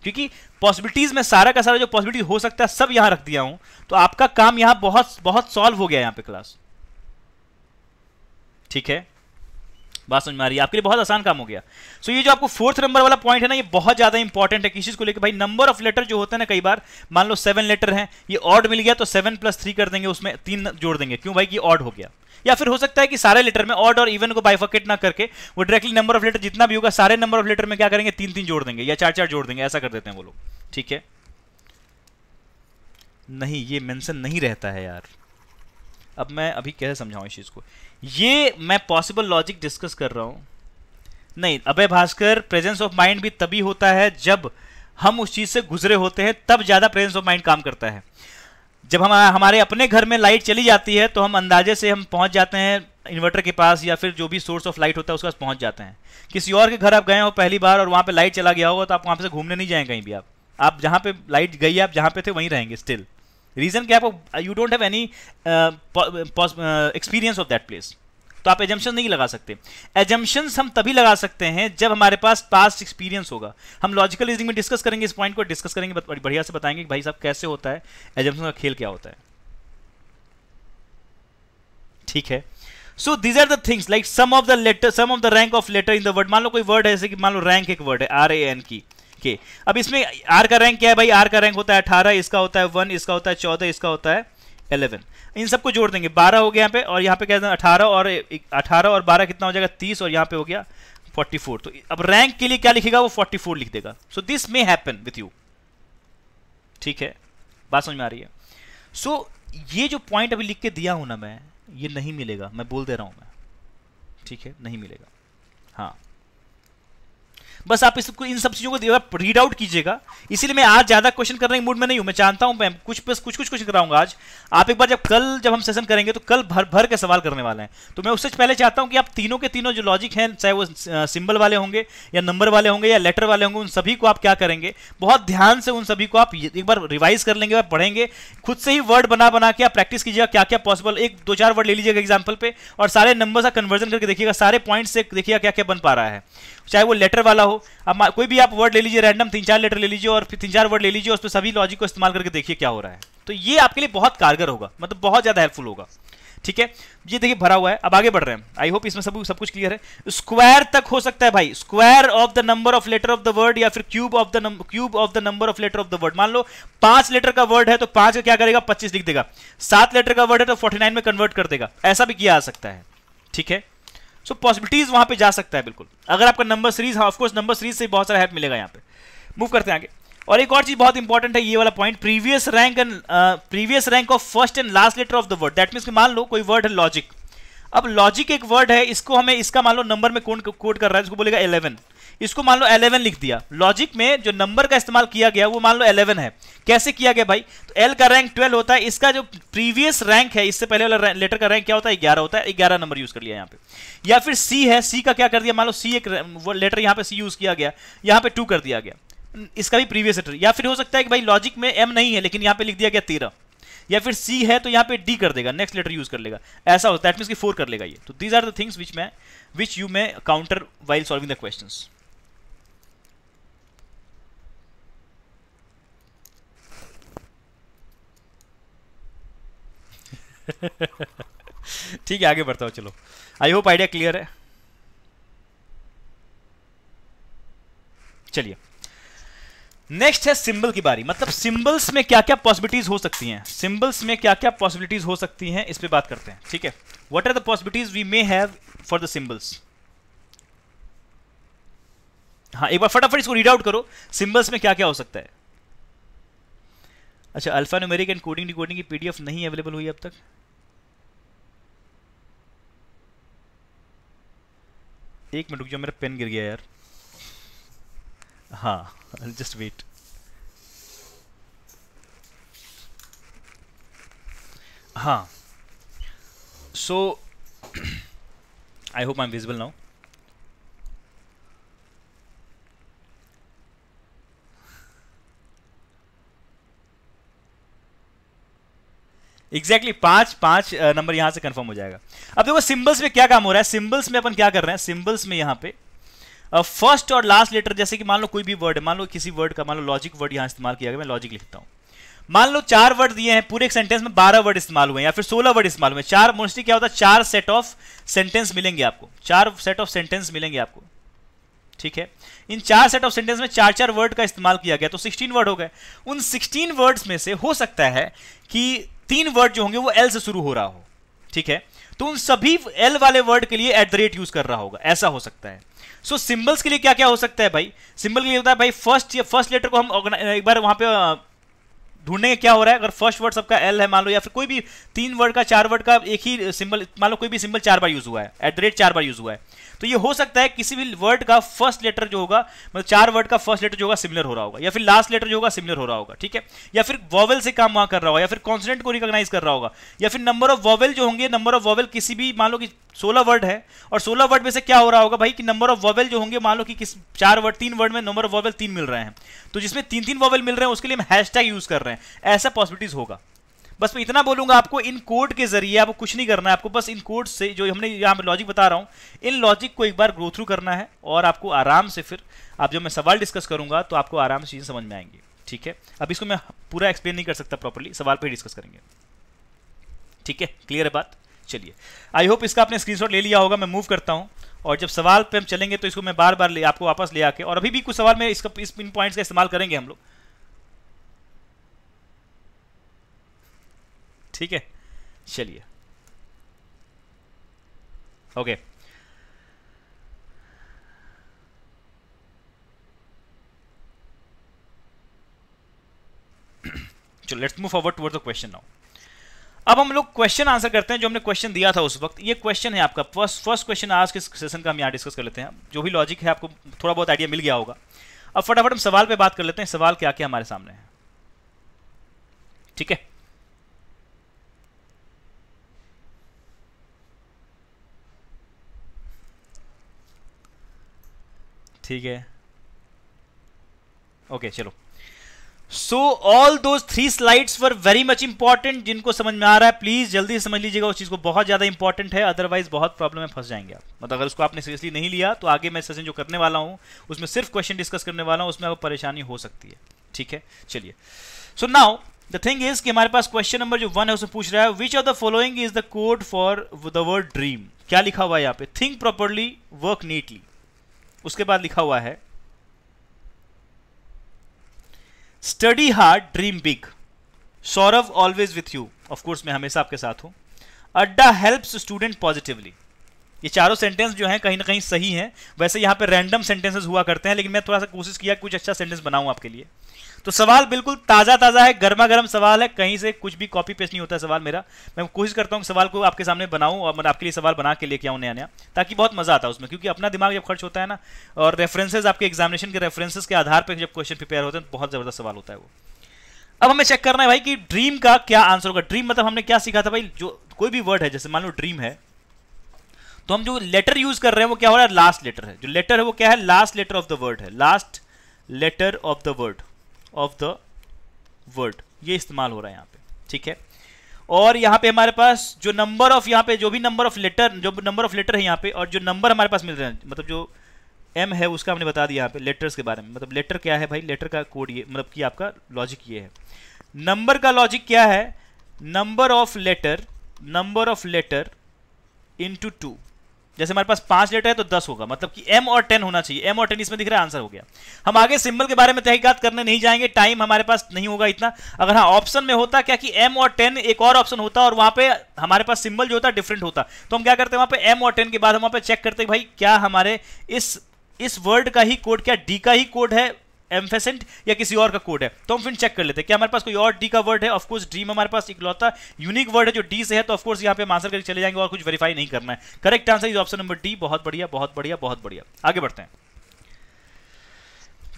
[SPEAKER 1] क्योंकि पॉसिबिलिटीज़ में सारा का सारा जो पॉसिबिलिटी हो सकता है सब यहां रख दिया हूं तो आपका काम यहां बहुत बहुत सॉल्व हो गया यहां पे क्लास ठीक है बात समझ में आ रही है आपके लिए बहुत आसान काम हो गया सो so, ये जो आपको फोर्थ नंबर वाला पॉइंट है ना ये बहुत ज्यादा इंपॉर्टेंट है किसी को लेकर भाई नंबर ऑफ लेटर जो होता है ना कई बार मान लो सेवन लेटर है ये ऑड मिल गया तो सेवन प्लस थ्री कर देंगे उसमें तीन जोड़ देंगे क्यों भाई ये ऑड हो गया या फिर हो सकता है कि सारे लेटर में ऑड और इवन को बाइफकेट ना करके वो डायरेक्टली नंबर ऑफ लेटर जितना भी होगा सारे नंबर ऑफ लेटर में क्या करेंगे तीन तीन जोड़ देंगे या चार चार जोड़ देंगे ऐसा कर देते हैं वो लोग ठीक है नहीं ये मेंशन नहीं रहता है यार अब मैं अभी कैसे समझाऊँ इस चीज़ को ये मैं पॉसिबल लॉजिक डिस्कस कर रहा हूँ नहीं Abhay Bhaskar presence of mind भी तभी होता है जब हम उस चीज़ से गुजरे होते हैं तब ज़्यादा प्रेजेंस ऑफ माइंड काम करता है जब हम हमारे अपने घर में लाइट चली जाती है तो हम अंदाजे से हम पहुंच जाते हैं इन्वर्टर के पास या फिर जो भी सोर्स ऑफ लाइट होता है उसके पास पहुंच जाते हैं किसी और के घर आप गए हो पहली बार और वहाँ पर लाइट चला गया होगा तो आप वहाँ से घूमने नहीं जाए कहीं भी आप आप जहाँ पे लाइट गई आप जहाँ पे थे वहीं रहेंगे स्टिल रीज़न क्या आपको you don't have any experience of that place तो आप एजम्पन नहीं लगा सकते एजम्पन्स हम तभी लगा सकते हैं जब हमारे पास पास्ट एक्सपीरियंस होगा हम लॉजिकल रीजनिंग में डिस्कस करेंगे इस पॉइंट को डिस्कस करेंगे बढ़िया से बताएंगे कि भाई साहब कैसे होता है एजम्पन का खेल क्या होता है ठीक है so these are the things like sum of the letter sum of the rank of letter in the word मान लो कोई वर्ड है जैसे कि मान लो रैंक एक वर्ड है आर ए एन की के अब इसमें आर का रैंक क्या है भाई आर का रैंक होता है अठारह इसका होता है वन इसका होता है चौदह इसका होता है इलेवन इन सबको जोड़ देंगे बारह हो गया यहाँ पे और यहाँ पे क्या अठारह और अठारह और बारह कितना हो जाएगा तीस और यहाँ पे हो गया फोर तो अब रैंक के लिए क्या लिखेगा वो फोर लिख देगा so this may happen with you ठीक है बात समझ में आ रही है सो so, ये जो पॉइंट अभी लिख के दिया हूं ना मैं ये नहीं मिलेगा मैं बोल दे रहा हूं मैं ठीक है नहीं मिलेगा हाँ बस आप इसको इन सब चीज़ों को रीड आउट कीजिएगा इसलिए मैं आज ज़्यादा क्वेश्चन करने के मूड में नहीं हूं मैं जानता हूं मैं कुछ बस कुछ कुछ क्वेश्चन कराऊंगा आज आप एक बार जब कल जब हम सेशन करेंगे तो कल भर भर के सवाल करने वाले हैं तो मैं उससे पहले चाहता हूं कि आप तीनों के तीनों जो लॉजिक हैं चाहे वो सिंबल वाले होंगे या नंबर वाले होंगे या लेटर वाले होंगे उन सभी को आप क्या करेंगे बहुत ध्यान से उन सभी को आप एक बार रिवाइज कर लेंगे पढ़ेंगे खुद से ही वर्ड बना बना के आप प्रैक्टिस कीजिएगा क्या क्या पॉसिबल एक दो चार वर्ड ले लीजिएगा एग्जाम्पल पे और सारे नंबर का कन्वर्जन करके देखिएगा सारे पॉइंट से देखिएगा क्या क्या बन पा रहा है चाहे वो लेटर वाला हो अब कोई भी आप वर्ड ले लीजिए रैंडम तीन चार लेटर ले लीजिए और फिर तीन चार वर्ड ले लीजिए उस पर सभी लॉजिक को इस्तेमाल करके देखिए क्या हो रहा है तो ये आपके लिए बहुत कारगर होगा मतलब बहुत ज़्यादा हेल्पफुल होगा ठीक है ये देखिए भरा हुआ है अब आगे बढ़ रहे हैं आई होप इसमें सब सब कुछ क्लियर है स्क्वायर तक हो सकता है भाई square of the number of letter of the word या फिर cube of the cube of the number of letter of the word मान लो पांच लेटर का वर्ड है तो पांच का क्या करेगा पच्चीस लिख देगा सात लेटर का वर्ड है तो फोर्टी में कन्वर्ट कर देगा ऐसा भी किया जा सकता है ठीक है सो पॉसिबिलिटीज वहां पे जा सकता है बिल्कुल अगर आपका नंबर सीरीज हाँ ऑफकोर्स नंबर सीरीज से बहुत सारा हेल्प मिलेगा यहाँ पे मूव करते हैं आगे और एक और चीज बहुत इंपॉर्टेंट है ये वाला point previous rank and previous rank of first and last letter of the word that means मान लो कोई वर्ड है लॉजिक अब लॉजिक एक वर्ड है इसको हमें इसका मान लो नंबर में कोड कोड कर रहा है इसको बोलेगा इलेवन इसको मान लो 11 लिख दिया लॉजिक में जो नंबर का इस्तेमाल किया गया वो मान लो 11 है कैसे किया गया भाई तो एल का रैंक 12 होता है इसका जो प्रीवियस रैंक है इससे पहले वाला लेटर का रैंक क्या होता है 11 होता है 11 नंबर यूज कर लिया यहाँ पे या फिर सी है सी का क्या कर दिया मान लो सी एक वो लेटर यहाँ पे सी यूज किया गया यहाँ पे टू कर दिया गया इसका भी प्रीवियस लेटर या फिर हो सकता है कि भाई लॉजिक में एम नहीं है लेकिन यहाँ पे लिख दिया गया तेरह या फिर सी है तो यहाँ पे डी कर देगा नेक्स्ट लेटर यूज कर लेगा ऐसा होता है दैट मीन्स कि फोर कर लेगा ये तो these are the things which मैं which you encounter while solving the question [laughs] ठीक है आगे बढ़ता हो चलो आई होप आइडिया क्लियर है चलिए नेक्स्ट है सिंबल की बारी मतलब सिंबल्स में क्या क्या पॉसिबिलिटीज हो सकती हैं सिंबल्स में क्या क्या पॉसिबिलिटीज हो सकती हैं इस पे बात करते हैं ठीक है what are the possibilities we may have for the symbols हाँ एक बार फटाफट इसको रीड आउट करो सिंबल्स में क्या क्या हो सकता है अच्छा alpha numeric and coding decoding की पीडीएफ नहीं अवेलेबल हुई अब तक एक मिनट जो मेरा पेन गिर गया यार हाँ जस्ट वेट हाँ so I hope I am visible now exactly पांच पांच नंबर यहां से कंफर्म हो जाएगा अब देखो सिंबल्स में क्या काम हो रहा है सिंबल्स में अपन क्या कर रहे हैं सिंबल्स में यहां पे फर्स्ट और लास्ट लेटर जैसे कि मान लो कोई भी वर्ड है मान लो किसी वर्ड का मान लो लॉजिक वर्ड यहां इस्तेमाल किया गया मैं लॉजिक लिखता हूं मान लो चार वर्ड दिए हैं पूरे एक सेंटेंस में बारह वर्ड इस्तेमाल हुए या फिर सोलह वर्ड इस्तेमाल हुए चार मोस्टली क्या होता है चार सेट ऑफ सेंटेंस मिलेंगे आपको चार सेट ऑफ सेंटेंस मिलेंगे आपको ठीक है इन चार सेट ऑफ सेंटेंस में चार चार वर्ड का इस्तेमाल किया गया तो 16 वर्ड हो गए उन 16 वर्ड्स में से हो सकता है कि तीन वर्ड जो होंगे वो एल से शुरू हो रहा हो ठीक है तो उन सभी एल वाले वर्ड के लिए एट द रेट यूज कर रहा होगा ऐसा हो सकता है सो so, सिंबल्स के लिए क्या क्या हो सकता है भाई सिंबल के लिए होता है भाई फर्स्ट या फर्स्ट लेटर को हम एक बार वहां पे ढूंढने क्या हो रहा है अगर फर्स्ट वर्ड सबका एल है मान लो या फिर कोई भी तीन वर्ड का चार वर्ड का एक ही सिंबल मान लो कोई भी सिंबल चार बार यूज हुआ है एट द रेट चार बार यूज हुआ है तो ये हो सकता है किसी भी वर्ड का फर्स्ट लेटर जो होगा मतलब चार वर्ड का फर्स्ट लेटर जो होगा सिमिलर हो रहा होगा या फिर लास्ट लेटर जो होगा सिमिलर हो रहा होगा ठीक है या फिर वॉवल से काम वहां कर रहा होगा या फिर कॉन्सनेंट को रिकॉग्नाइज कर रहा होगा या फिर नंबर ऑफ वॉवल जो होंगे नंबर ऑफ वॉवल किसी भी मान लो कि सोलह वर्ड है और सोलह वर्ड में से क्या हो रहा होगा भाई कि नंबर ऑफ वॉवल जो होंगे मान लो कि किस चार वर्ड तीन वर्ड में नंबर ऑफ वॉवल तीन मिल रहे हैं तो जिसमें तीन तीन वॉवल मिल रहे हैं उसके लिए हम हैश यूज कर रहे हैं हैं ऐसा पॉसिबिलिटीज होगा बस मैं इतना बोलूंगा आपको इन कोड के जरिए आपको कुछ नहीं करना है आपको बस इन कोड से जो हमने यहाँ पर लॉजिक बता रहा हूँ इन लॉजिक को एक बार ग्रो थ्रू करना है और आपको आराम से फिर आप जब मैं सवाल डिस्कस करूंगा तो आपको आराम से चीज़ें समझ में आएंगी ठीक है अब इसको मैं पूरा एक्सप्लेन नहीं कर सकता प्रॉपरली सवाल पर डिस्कस करेंगे ठीक है क्लियर है बात चलिए आई होप इसका आपने स्क्रीन ले लिया होगा मैं मूव करता हूँ और जब सवाल पर हम चलेंगे तो इसको मैं बार बार ले आपको वापस ले आके और अभी भी कुछ सवाल में इसका इस इन पॉइंट्स का इस्तेमाल करेंगे हम लोग ठीक है चलिए ओके [clears throat] चलो let's move forward toward the question now अब हम लोग क्वेश्चन आंसर करते हैं जो हमने क्वेश्चन दिया था उस वक्त ये क्वेश्चन है आपका फर्स्ट फर्स्ट क्वेश्चन आज के सेशन का हम यहाँ डिस्कस कर लेते हैं जो भी लॉजिक है आपको थोड़ा बहुत आइडिया मिल गया होगा अब फटाफट हम सवाल पे बात कर लेते हैं सवाल क्या क्या हमारे सामने है ठीक है ठीक है ओके चलो सो ऑल दो three slides were very much important जिनको समझ में आ रहा है प्लीज जल्दी समझ लीजिएगा उस चीज को बहुत ज्यादा इंपॉर्टेंट है अदरवाइज बहुत प्रॉब्लम में फंस जाएंगे आप मतलब अगर उसको आपने सीरियसली नहीं लिया तो आगे मैं सेशन जो करने वाला हूं उसमें सिर्फ क्वेश्चन डिस्कस करने वाला हूं उसमें आपको परेशानी हो सकती है ठीक है चलिए so now the thing is कि हमारे पास क्वेश्चन नंबर जो वन है उसमें पूछ रहा है which of the following is the code for the word dream क्या लिखा हुआ है यहाँ पे थिंक प्रॉपरली वर्क नीटली उसके बाद लिखा हुआ है study hard dream big Saurabh always with you of course मैं हमेशा आपके साथ हूं अड्डा हेल्प्स स्टूडेंट पॉजिटिवली ये चारों सेंटेंस जो है कहीं ना कहीं सही हैं वैसे यहाँ पे रैंडम सेंटेंसेस हुआ करते हैं लेकिन मैं थोड़ा सा कोशिश किया कुछ अच्छा सेंटेंस बनाऊँ आपके लिए तो सवाल बिल्कुल ताज़ा ताज़ा है गर्मा गर्म सवाल है कहीं से कुछ भी कॉपी पेस्ट नहीं होता है सवाल मेरा मैं कोशिश करता हूँ सवाल को आपके सामने बनाऊँ और मैं आपके लिए सवाल बना के लेके आऊँ नया नया ताकि बहुत मज़ा आता है उसमें क्योंकि अपना दिमाग जब खर्च होता है ना और रेफरेंसेज आपके एग्जामिनेशन के रेफरेंसेज के आधार पर जब क्वेश्चन प्रिपेयर होते हैं तो बहुत ज़बरदस्त सवाल होता है वो अब हमें चेक करना है भाई कि ड्रीम का क्या आंसर होगा ड्रीम मतलब हमने क्या सीखा था भाई जो कोई भी वर्ड है जैसे मान लो ड्रीम है तो हम जो लेटर यूज कर रहे हैं वो क्या हो रहा है लास्ट लेटर है जो लेटर है वो क्या है last letter of the word है last letter of the word of the word ये इस्तेमाल हो रहा है यहाँ पे ठीक है और यहाँ पे हमारे पास जो नंबर ऑफ यहाँ पे जो भी नंबर ऑफ लेटर जो नंबर ऑफ लेटर है यहाँ पे और जो नंबर हमारे पास मिल रहे हैं मतलब जो एम है उसका हमने बता दिया यहाँ पे लेटर्स के बारे में मतलब लेटर क्या है भाई लेटर का कोड ये मतलब कि आपका लॉजिक ये है नंबर का लॉजिक क्या है number of letter number of letter into two जैसे हमारे पास पांच लेटर है तो दस होगा मतलब कि एम और टेन होना चाहिए एम और टेन इसमें दिख रहा है आंसर हो गया हम आगे सिंबल के बारे में तहकीकात करने नहीं जाएंगे टाइम हमारे पास नहीं होगा इतना अगर हाँ ऑप्शन में होता क्या कि एम और टेन एक और ऑप्शन होता और वहां पे हमारे पास सिंबल जो होता डिफरेंट होता तो हम क्या करते हैं वहां पर एम और टेन के बाद हम वहां पर चेक करते भाई क्या हमारे इस इस वर्ड का ही कोड क्या डी का ही कोड है एम्फेसेंट या किसी और का कोड है तो हम फिर चेक कर लेते हैं क्या हमारे पास कोई और डी का वर्ड है ऑफकोर्स ड्रीम हमारे पास इकलौता यूनिक वर्ड है जो डी से है तो ऑफकोर्स यहाँ पे आंसर करके चले जाएंगे और कुछ वेरीफाई नहीं करना है correct answer is option number D बहुत बढ़िया बहुत बढ़िया बहुत बढ़िया आगे बढ़ते हैं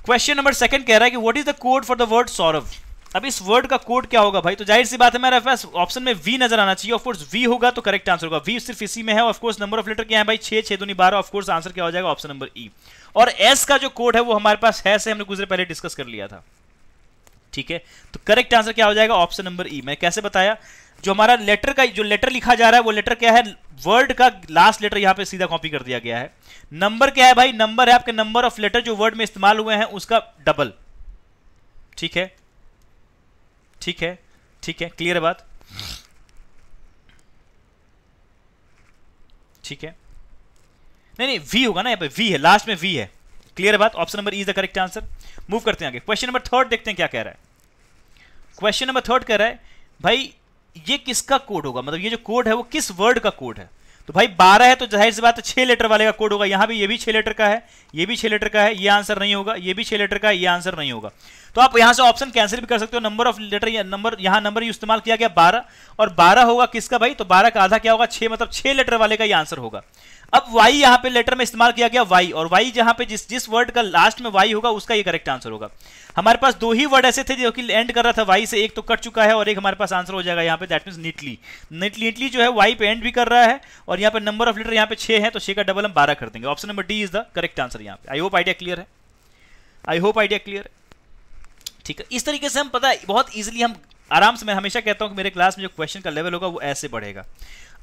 [SPEAKER 1] क्वेश्चन नंबर सेकंड कह रहा है कि what is the code for the word Saurabh अब इस वर्ड का कोड क्या होगा भाई तो जाहिर सी बात है मेरे पास ऑप्शन में वी नजर आना चाहिए ऑफकोर्स वी होगा तो करेक्ट आंसर होगा वी सिर्फ इसी में है ऑफकोर्स नंबर ऑफ लेटर क्या है भाई छे छे दूनी बारह ऑफकोर्स आंसर क्या हो जाएगा ऑप्शन नंबर ई और एस का जो कोड है वो हमारे पास है से हमने गुजरे पहले डिस्कस कर लिया था ठीक है तो करेक्ट आंसर क्या हो जाएगा ऑप्शन नंबर ई मैं कैसे बताया जो हमारा लेटर का जो लेटर लिखा जा रहा है वो लेटर क्या है वर्ड का लास्ट लेटर यहाँ पे सीधा कॉपी कर दिया गया है नंबर क्या है भाई नंबर है आपके नंबर ऑफ लेटर जो वर्ड में इस्तेमाल हुए हैं उसका डबल ठीक है ठीक है ठीक है क्लियर बात ठीक है नहीं नहीं वी होगा ना यहाँ पे वी है लास्ट में वी है क्लियर बात option number is the correct answer move करते हैं आगे क्वेश्चन नंबर थर्ड देखते हैं क्या कह रहा है क्वेश्चन नंबर थर्ड कह रहा है भाई ये किसका कोड होगा मतलब ये जो कोड है वो किस वर्ड का कोड है तो भाई बारह है तो जाहिर सी बात छह लेटर वाले का कोड होगा यहां भी ये भी छह लेटर का है ये भी छह लेटर का है ये आंसर नहीं होगा ये भी छह लेटर का है ये आंसर नहीं होगा तो आप यहां से ऑप्शन कैंसिल भी कर सकते हो नंबर ऑफ लेटर या नंबर यहां नंबर ही इस्तेमाल किया गया बारह और बारह होगा किसका भाई तो बारह का आधा क्या होगा छह मतलब छह लेटर वाले का ये आंसर होगा अब वाई यहां पे लेटर में इस्तेमाल किया गया वाई और वाई जहां पे जिस जिस वर्ड का लास्ट में वाई होगा उसका ये करेक्ट आंसर होगा हमारे पास दो ही वर्ड ऐसे थे जो कि एंड कर रहा था वाई से एक तो कट चुका है और एक हमारे पास आंसर हो जाएगा यहाँ पे दैट मीन नीटली नीटली जो है वाई पे एंड भी कर रहा है और यहाँ पे नंबर ऑफ लीटर यहाँ पे छह है तो छह का डबल हम बारह कर देंगे option number D is the correct answer यहाँ पे आई होप आइडिया क्लियर है आई होप आइडिया क्लियर है ठीक है इस तरीके से हम पता है बहुत ईजिली हम आराम से मैं हमेशा कहता हूँ कि मेरे क्लास में जो क्वेश्चन का लेवल होगा वो ऐसे बढ़ेगा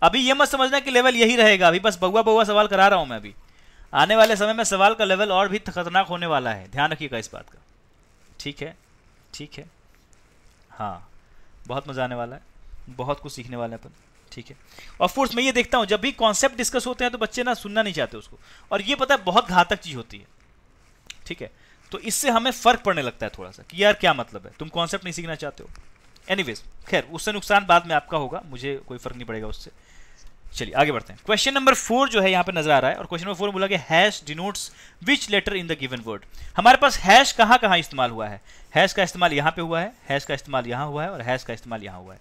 [SPEAKER 1] अभी ये मत समझना कि लेवल यही रहेगा अभी बस बउआ बउआ सवाल करा रहा हूँ मैं अभी आने वाले समय में सवाल का लेवल और भी खतरनाक होने वाला है ध्यान रखिएगा इस बात का ठीक है ठीक है हाँ बहुत मज़ा आने वाला है बहुत कुछ सीखने वाले हैं अपन ठीक है और फोर्स मैं ये देखता हूँ जब भी कॉन्सेप्ट डिस्कस होते हैं तो बच्चे ना सुनना नहीं चाहते उसको और ये पता है बहुत घातक चीज़ होती है ठीक है तो इससे हमें फ़र्क पड़ने लगता है थोड़ा सा कि यार क्या मतलब है तुम कॉन्सेप्ट नहीं सीखना चाहते हो एनीवेज खैर उससे नुकसान बाद में आपका होगा मुझे कोई फ़र्क नहीं पड़ेगा उससे चलिए आगे बढ़ते हैं क्वेश्चन नंबर फोर जो है यहाँ पे नजर आ रहा है और क्वेश्चन नंबर फोर बोला कि hash denotes which letter in the given word हमारे पास हैश कहाँ कहाँ इस्तेमाल हुआ है हैश का इस्तेमाल यहाँ पे हुआ है हैश का इस्तेमाल यहाँ हुआ है और हैश का इस्तेमाल यहाँ हुआ है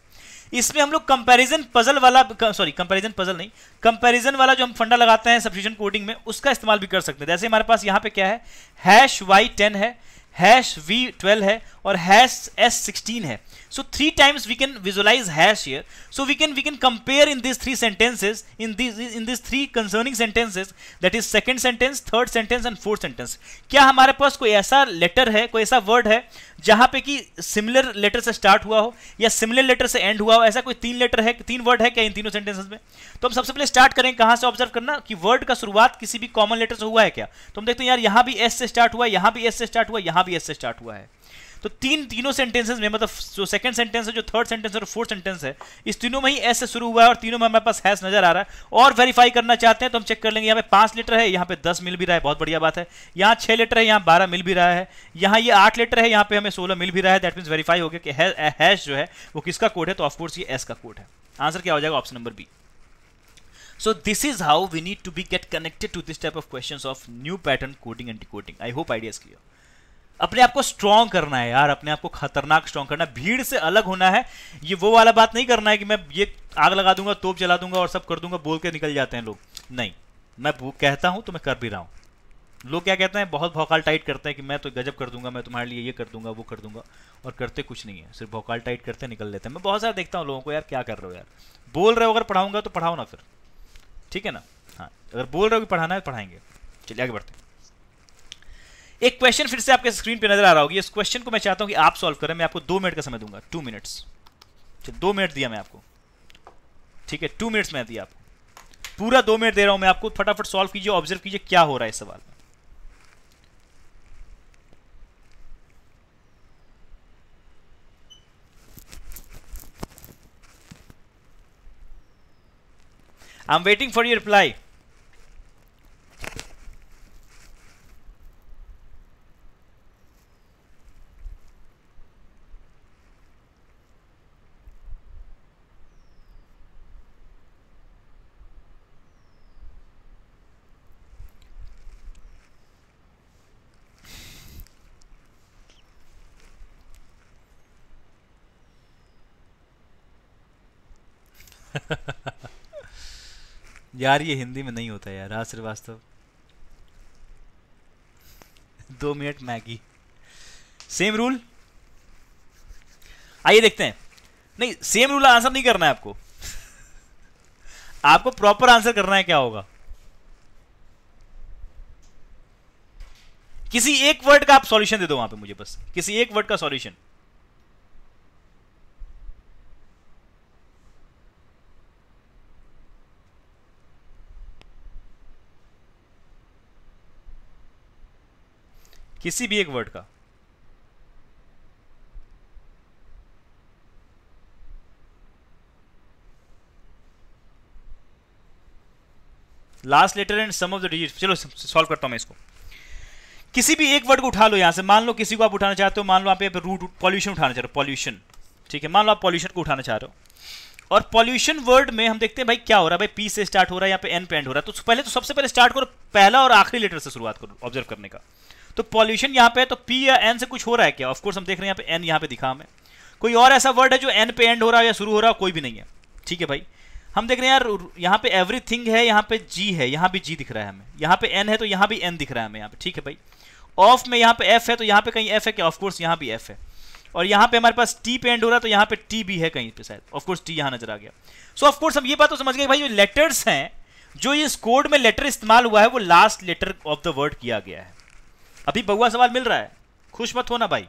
[SPEAKER 1] इसमें हम लोग कंपेरिजन पजल वाला सॉरी कंपेरिजन पजल नहीं कंपेरिजन वाला जो हम फंडा लगाते हैं सब्सिशन कोडिंग में उसका इस्तेमाल भी कर सकते हैं जैसे हमारे पास यहाँ पे क्या है हैश वाई टेन है हैश वी ट्वेल्व है और हैश एस सिक्सटीन है so three times we can visualize hash here so we can we can compare in these three sentences in these in these three concerning sentences that is second sentence third sentence and fourth sentence क्या हमारे पास कोई ऐसा letter है कोई ऐसा word है जहां पे कि सिमिलर लेटर से स्टार्ट हुआ हो या सिमिलर लेटर से एंड हुआ हो ऐसा कोई तीन लेटर है तीन वर्ड है क्या इन तीनों सेंटेंसेस में तो हम सबसे पहले स्टार्ट करें कहां से ऑब्जर्व करना कि वर्ड का शुरुआत किसी भी कॉमन लेटर से हुआ है क्या तो हम देखते हैं यार यहां भी एस से स्टार्ट हुआ है यहां भी एस से स्टार्ट हुआ है यहां भी एस से स्टार्ट हुआ है तो तीन तीनों सेंटेंसेस में मतलब जो सेकंड सेंटेंस है जो थर्ड सेंटेंस है और फोर्थ सेंटेंस है इस तीनों में ही एस से शुरू हुआ है और तीनों में हमारे पास हैस नजर आ रहा है और वेरीफाई करना चाहते हैं तो हम चेक कर लेंगे यहाँ पे पांच लीटर है यहाँ पे दस मिल भी रहा है बहुत बढ़िया बात है यहाँ छह लीटर है यहाँ बारह मिल भी रहा है यहाँ ये आठ लीटर है यहाँ पे हमें सोलह मिल भी रहा है दैट मीन्स वेरीफाई हो गया कि हैश जो है वो किसका कोड है तो ऑफकोर्स ये एस का कोड है आंसर क्या हो जाएगा option number B so this is how we need to be get connected to this type of questions of new pattern coding and decoding i hope idea is clear अपने आप को strong करना है यार अपने आप को खतरनाक स्ट्रांग करना है भीड़ से अलग होना है ये वो वाला बात नहीं करना है कि मैं ये आग लगा दूंगा तोप जला दूंगा और सब कर दूंगा बोल के निकल जाते हैं लोग नहीं मैं कहता हूं तो मैं कर भी रहा हूं लोग क्या कहते हैं बहुत भौकाल टाइट करते हैं कि मैं तो गजब कर दूंगा मैं तुम्हारे लिए ये कर दूंगा वो कर दूंगा और करते कुछ नहीं है सिर्फ भौकाल टाइट करते निकल लेते हैं मैं बहुत सारा देखता हूँ लोगों को यार क्या कर रहे हो यार बोल रहे हो अगर पढ़ाऊंगा तो पढ़ाओ ना फिर ठीक है ना हाँ अगर बोल रहे हो कि पढ़ाना है तो पढ़ाएंगे चलिए आगे बढ़ते हैं एक क्वेश्चन फिर से आपके स्क्रीन पे नजर आ रहा होगी इस क्वेश्चन को मैं चाहता हूं कि आप सॉल्व करें मैं आपको दो मिनट का समय दूंगा टू मिनट्स अच्छा, दो मिनट दिया मैं आपको ठीक है टू मिनट्स मैं दिया आपको पूरा दो मिनट दे रहा हूं मैं आपको फटाफट सॉल्व कीजिए ऑब्जर्व कीजिए क्या हो रहा है इस सवाल में I am waiting for you reply [laughs] यार ये हिंदी में नहीं होता यार हाँ श्रीवास्तव दो मिनट मैगी सेम रूल आइए देखते हैं नहीं सेम रूल आंसर नहीं करना है आपको आपको प्रॉपर आंसर करना है क्या होगा किसी एक वर्ड का आप सॉल्यूशन दे दो वहां पे मुझे बस किसी एक वर्ड का सॉल्यूशन किसी भी एक वर्ड का last letter and sum of the digit चलो सॉल्व करता हूं मैं इसको किसी भी एक वर्ड को उठा लो यहां से मान लो किसी को आप उठाना चाहते हो मान लो आप रूट पॉल्यूशन उठाना चाह रहे हो पॉल्यूशन ठीक है मान लो आप पॉल्यूशन को उठाना चाह रहे हो और पॉल्यूशन वर्ड में हम देखते हैं भाई क्या हो रहा है भाई पी से स्टार्ट हो रहा है यहाँ पे एन पे एंड हो रहा है तो पहले तो सबसे पहले स्टार्ट करो पहला और आखिरी लेटर से शुरुआत करो ऑब्जर्व करने का तो पॉल्यूशन यहां पे तो पी या एन से कुछ हो रहा है क्या ऑफकोर्स हम देख रहे हैं यहां पे एन यहां पे दिखा हमें कोई और ऐसा वर्ड है जो एन पे एंड हो रहा है या शुरू हो रहा है कोई भी नहीं है ठीक है भाई हम देख रहे हैं यार यहाँ पे एवरीथिंग है यहाँ पे जी है यहाँ भी जी दिख रहा है हमें यहाँ पे एन है तो यहाँ भी एन दिख रहा है हमें यहाँ पे ठीक है भाई ऑफ में यहाँ पे एफ है तो यहाँ पे कहीं एफ है क्या ऑफकोर्स यहाँ भी एफ है और यहाँ पे हमारे पास टी पे एंड हो रहा है तो यहाँ पे टी भी है कहीं पे शायद ऑफकोर्स टी यहाँ नजर आ गया सो ऑफकोर्स हम ये बात तो समझ गए भाई जो लेटर्स हैं जो इस कोड में लेटर इस्तेमाल हुआ है वो last letter of the word किया गया है अभी बउआ सवाल मिल रहा है खुश मत होना भाई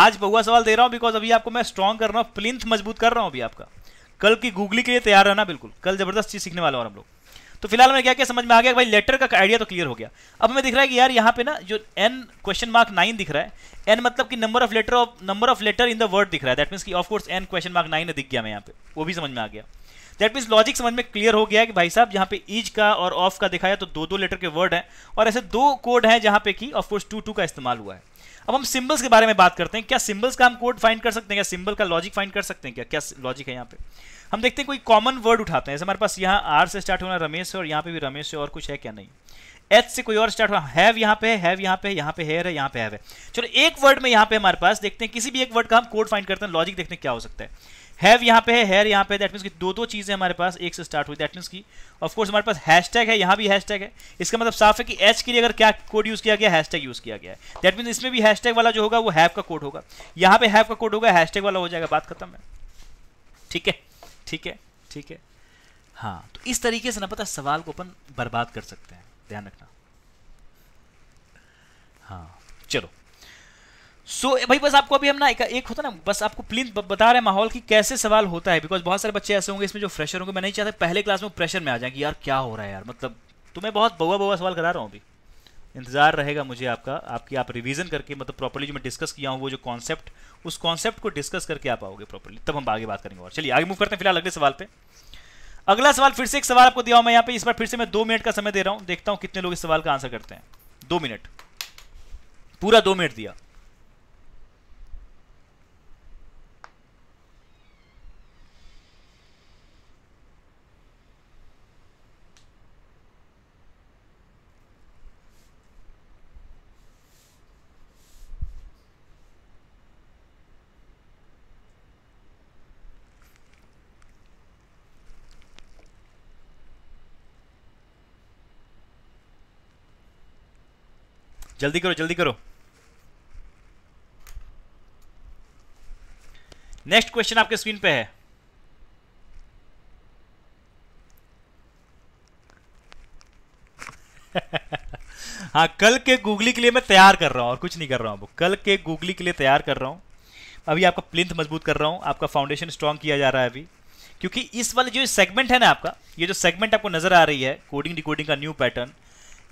[SPEAKER 1] आज बउआ सवाल दे रहा हूँ बिकॉज अभी आपको मैं स्ट्रॉन्ग कर रहा हूँ प्लिंथ मजबूत कर रहा हूँ अभी आपका कल की गूगली के लिए तैयार रहना बिल्कुल कल जबरदस्त चीज सीखने वाला हूँ हम लोग तो फिलहाल मैं क्या क्या समझ में आ गया भाई लेटर का आइडिया तो क्लियर हो गया अब हमें दिख रहा है कि यार यहाँ पे ना जो एन क्वेश्चन मार्क नाइन दिख रहा है एन मतलब कि number of letter of number of letter in the word दिख रहा है दैट मीनस की of course N question mark nine दिख गया मैं यहाँ पे वो भी समझ में आ गया दैट मीन लॉजिक समझ में क्लियर हो गया है कि भाई साहब यहाँ पे ईज का और ऑफ का दिखाया तो दो दो लेटर के वर्ड हैं और ऐसे दो कोड हैं जहाँ पे कि ऑफकोर्स टू टू का इस्तेमाल हुआ है अब हम सिंबल्स के बारे में बात करते हैं क्या सिंबल्स का हम कोड फाइंड कर सकते हैं क्या सिंबल का लॉजिक फाइंड कर सकते हैं क्या क्या लॉजिक है यहाँ पे हम देखते हैं कोई कॉमन वर्ड उठाते हैं जैसे हमारे पास यहाँ आर से स्टार्ट होना रमेश और यहाँ पे भी रमेश है और कुछ है क्या नहीं एच से कोई और स्टार्ट हुआ हैव यहाँ पे हैव यहाँ पे यहाँ पे हेयर है यहाँ पे हैव है चलो एक वर्ड में यहाँ पे हमारे पास देखते हैं किसी भी एक वर्ड का हम कोड फाइंड करते हैं लॉजिक देखते हैं क्या हो सकता है हैव यहाँ पे है हेयर यहाँ पे दैट मीन्स की दो दो चीज़ें हमारे पास एक से स्टार्ट हुई दैट मीन्स की ऑफकोर्स हमारे पास हैशटैग है यहाँ भी हैशटैग है इसका मतलब साफ है कि एच के लिए अगर क्या कोड यूज़ किया गया हैशटैग यूज़ किया गया है दैट मीन्स इसमें भी हैशटैग वाला जो होगा वो हैव का कोड होगा यहाँ पे हैव का कोड होगा हैशटैग वाला हो जाएगा बात खत्म है ठीक है ठीक है ठीक है हाँ तो इस तरीके से ना पता सवाल को अपन बर्बाद कर सकते हैं ध्यान रखना हाँ चलो सो so, eh, भाई बस आपको अभी हम ना एक, एक होता ना बस आपको प्लीज बता रहे हैं माहौल की कैसे सवाल होता है बिकॉज बहुत सारे बच्चे ऐसे होंगे इसमें जो फ्रेशर होंगे मैं नहीं चाहता पहले क्लास में प्रेशर में आ जाएंगे यार क्या हो रहा है यार मतलब तो मैं बहुत बवा बवा सवाल करा रहा हूँ अभी इंतजार रहेगा मुझे आपका आपकी आप रिविजन करके मतलब प्रॉपरली जो मैं डिस्कस किया हूँ वो जो कॉन्सेप्ट उस कॉन्सेप्ट को डिस्कस करके आप आओगे प्रॉपरली तब हम आगे बात करेंगे और चलिए आगे मूव करते हैं फिलहाल अगले सवाल पे अगला सवाल फिर से एक सवाल आपको दिया हूँ मैं यहाँ पे इस बार फिर से मैं दो मिनट का समय दे रहा हूँ देखता हूँ कितने लोग इस सवाल का आंसर करते हैं दो मिनट पूरा दो मिनट दिया जल्दी करो जल्दी करो नेक्स्ट क्वेश्चन आपके स्क्रीन पे है [laughs] हाँ कल के गूगली के लिए मैं तैयार कर रहा हूँ और कुछ नहीं कर रहा हूँ कल के गूगली के लिए तैयार कर रहा हूँ अभी आपका प्लिंथ मजबूत कर रहा हूँ आपका फाउंडेशन स्ट्रांग किया जा रहा है अभी क्योंकि इस वाले जो सेगमेंट है ना आपका ये जो सेगमेंट आपको नजर आ रही है कोडिंग डिकोडिंग का न्यू पैटर्न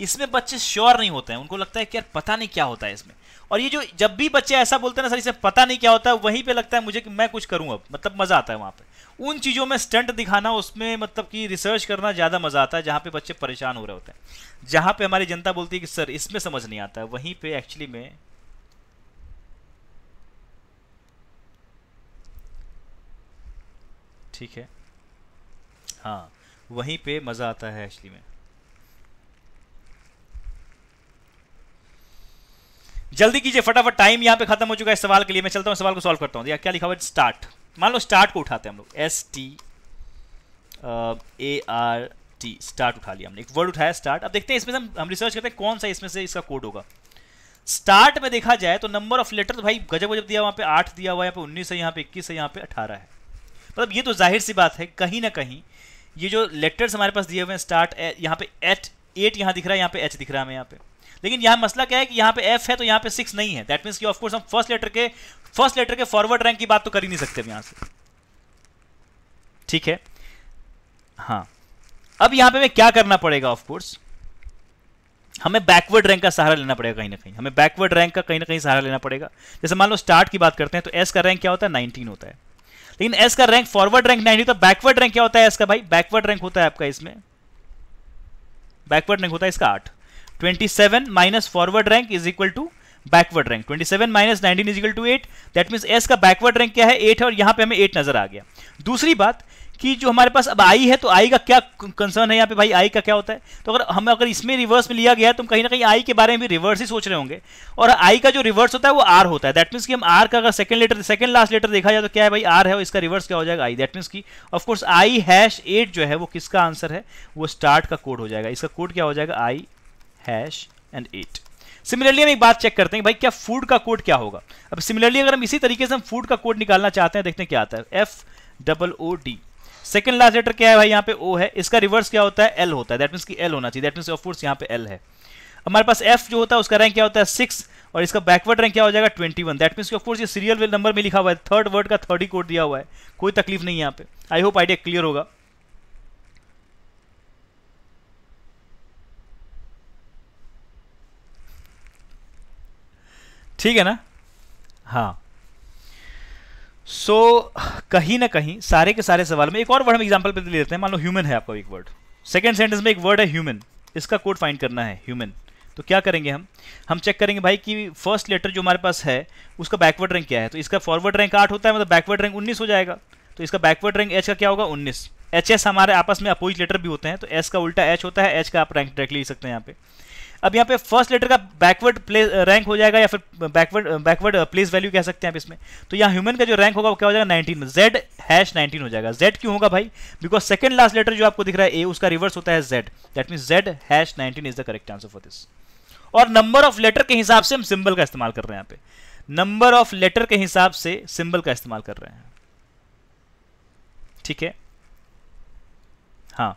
[SPEAKER 1] इसमें बच्चे श्योर नहीं होते हैं उनको लगता है कि यार पता नहीं क्या होता है इसमें और ये जो जब भी बच्चे ऐसा बोलते हैं ना सर इसे पता नहीं क्या होता है वहीं पे लगता है मुझे कि मैं कुछ करूं अब मतलब मज़ा आता है वहां पे उन चीज़ों में स्टंट दिखाना उसमें मतलब कि रिसर्च करना ज़्यादा मज़ा आता है जहां पे बच्चे परेशान हो रहे होते हैं जहां पे हमारी जनता बोलती है कि सर इसमें समझ नहीं आता है वहीं पे एक्चुअली में ठीक है हाँ वहीं पे मज़ा आता है एक्चुअली में जल्दी कीजिए फटाफट टाइम यहाँ पे खत्म हो चुका है सवाल के लिए मैं चलता हूँ सवाल को सॉल्व करता हूँ क्या लिखा हुआ है स्टार्ट मान लो स्टार्ट को उठाते हैं हम लोग S T A R T start उठा लिया हमने एक वर्ड उठाया स्टार्ट अब देखते हैं इसमें से हम रिसर्च करते हैं कौन सा इसमें से इसका कोड होगा स्टार्ट में देखा जाए तो नंबर ऑफ लेटर तो भाई गजब गजब दिया वहाँ पे आठ दिया हुआ है यहाँ पे उन्नीस है यहाँ पे इक्कीस है यहाँ पे अठारह है मतलब ये तो जाहिर सी बात है कहीं ना कहीं ये जो लेटर्स हमारे पास दिए हुए हैं स्टार्ट यहाँ पे एट एट यहाँ दिख रहा है यहाँ पे एच दिख रहा है हमें यहाँ पे लेकिन यहां मसला क्या है कि यहां पे एफ है तो यहां पे सिक्स नहीं है दैट मीन्स कि ऑफकोर्स हम फर्स्ट लेटर के फर्स्ट लेटर के फॉरवर्ड रैंक की बात तो कर ही नहीं सकते यहां से ठीक है हाँ अब यहां पे हमें क्या करना पड़ेगा ऑफकोर्स हमें बैकवर्ड रैंक का सहारा लेना पड़ेगा कहीं ना कहीं हमें बैकवर्ड रैंक का कहीं ना कहीं सहारा लेना पड़ेगा जैसे मान लो स्टार्ट की बात करते हैं तो एस का रैंक क्या होता है नाइनटीन होता है लेकिन एस का रैंक फॉरवर्ड रैंक नाइनटी तो बैकवर्ड रैंक क्या होता है एस का भाई बैकवर्ड रैंक होता है आपका इसमें बैकवर्ड रैंक होता है इसका आठ 27 minus forward rank is equal to backward rank 27 minus 19 is equal to 8 that mean S का बैकवर्ड रैंक क्या है 8 है और यहाँ पे हमें 8 नजर आ गया दूसरी बात कि जो हमारे पास अब आई है तो आई का क्या कंसर्न है यहाँ पे भाई आई का क्या होता है तो अगर हम अगर इसमें रिवर्स में लिया गया है तो हम कहीं ना कहीं आई के बारे में भी रिवर्स ही सोच रहे होंगे और आई का जो रिवर्स होता है वो आर होता है दैट मीन्स कि हम आर का अगर second letter second last letter देखा जाए तो क्या है भाई आर है और इसका रिवर्स क्या हो जाएगा आई दैट मीन्स की ऑफकोर्स आई हैश एट जो है वो किसका आंसर है वो स्टार्ट का कोड हो जाएगा इसका कोड क्या हो जाएगा I hash and eight similarly हम एक बात चेक करते हैं भाई क्या फूड का कोड क्या होगा अब सिमिलरली अगर हम इसी तरीके से हम फूड का कोड निकालना चाहते हैं देखते हैं क्या आता है F double O D second last letter क्या है भाई यहाँ पे ओ है इसका रिवर्स क्या होता है एल होता है दैट मीन्स की एल होना चाहिए दैट मीन्स ऑफ कोर्स यहाँ पे एल है हमारे पास एफ जो होता है उसका रैंक क्या होता है सिक्स और इसका बैकवर्ड रैंक क्या हो जाएगा twenty one that means of course ये सीरियल नंबर में लिखा हुआ है थर्ड वर्ड का थर्ड ही कोड दिया हुआ है कोई तकलीफ नहीं है यहाँ पे आई होप आइडिया क्लियर होगा ठीक है ना हाँ सो so, कहीं ना कहीं सारे के सारे सवाल में एक और वर्ड हम एग्जाम्पल पे ले लेते हैं मान लो ह्यूमन है आपका एक वर्ड सेकेंड सेंटेंस में एक वर्ड है ह्यूमन इसका कोड फाइंड करना है ह्यूमन तो क्या करेंगे हम हम चेक करेंगे भाई कि फर्स्ट लेटर जो हमारे पास है उसका बैकवर्ड रैंक क्या है तो इसका फॉरवर्ड रैंक आठ होता है मतलब बैकवर्ड रैंक उन्नीस हो जाएगा तो इसका बैकवर्ड रैंक एच का क्या होगा उन्नीस एच एस हमारे आपस में अपोजिट लेटर भी होते हैं तो एस का उल्टा एच होता है एच का आप रैंक डायरेक्टली ले सकते हैं यहाँ पे अब यहाँ पे फर्स्ट लेटर का बैकवर्ड प्लेस रैंक हो जाएगा या फिर बैकवर्ड बैकवर्ड प्लेस वैल्यू कह सकते हैं आप इसमें तो यहाँ ह्यूमन का जो रैंक होगा वो क्या हो जाएगा नाइनटीन जेड हैश नाइनटीन हो जाएगा जेड क्यों होगा भाई बिकॉज सेकंड लास्ट लेटर जो आपको दिख रहा है ए उसका रिवर्स होता है Z that mean Z hash nineteen is the correct answer for this और नंबर ऑफ लेटर के हिसाब से हम सिंबल का इस्तेमाल कर रहे हैं यहाँ पे नंबर ऑफ लेटर के हिसाब से सिंबल का इस्तेमाल कर रहे हैं ठीक है हाँ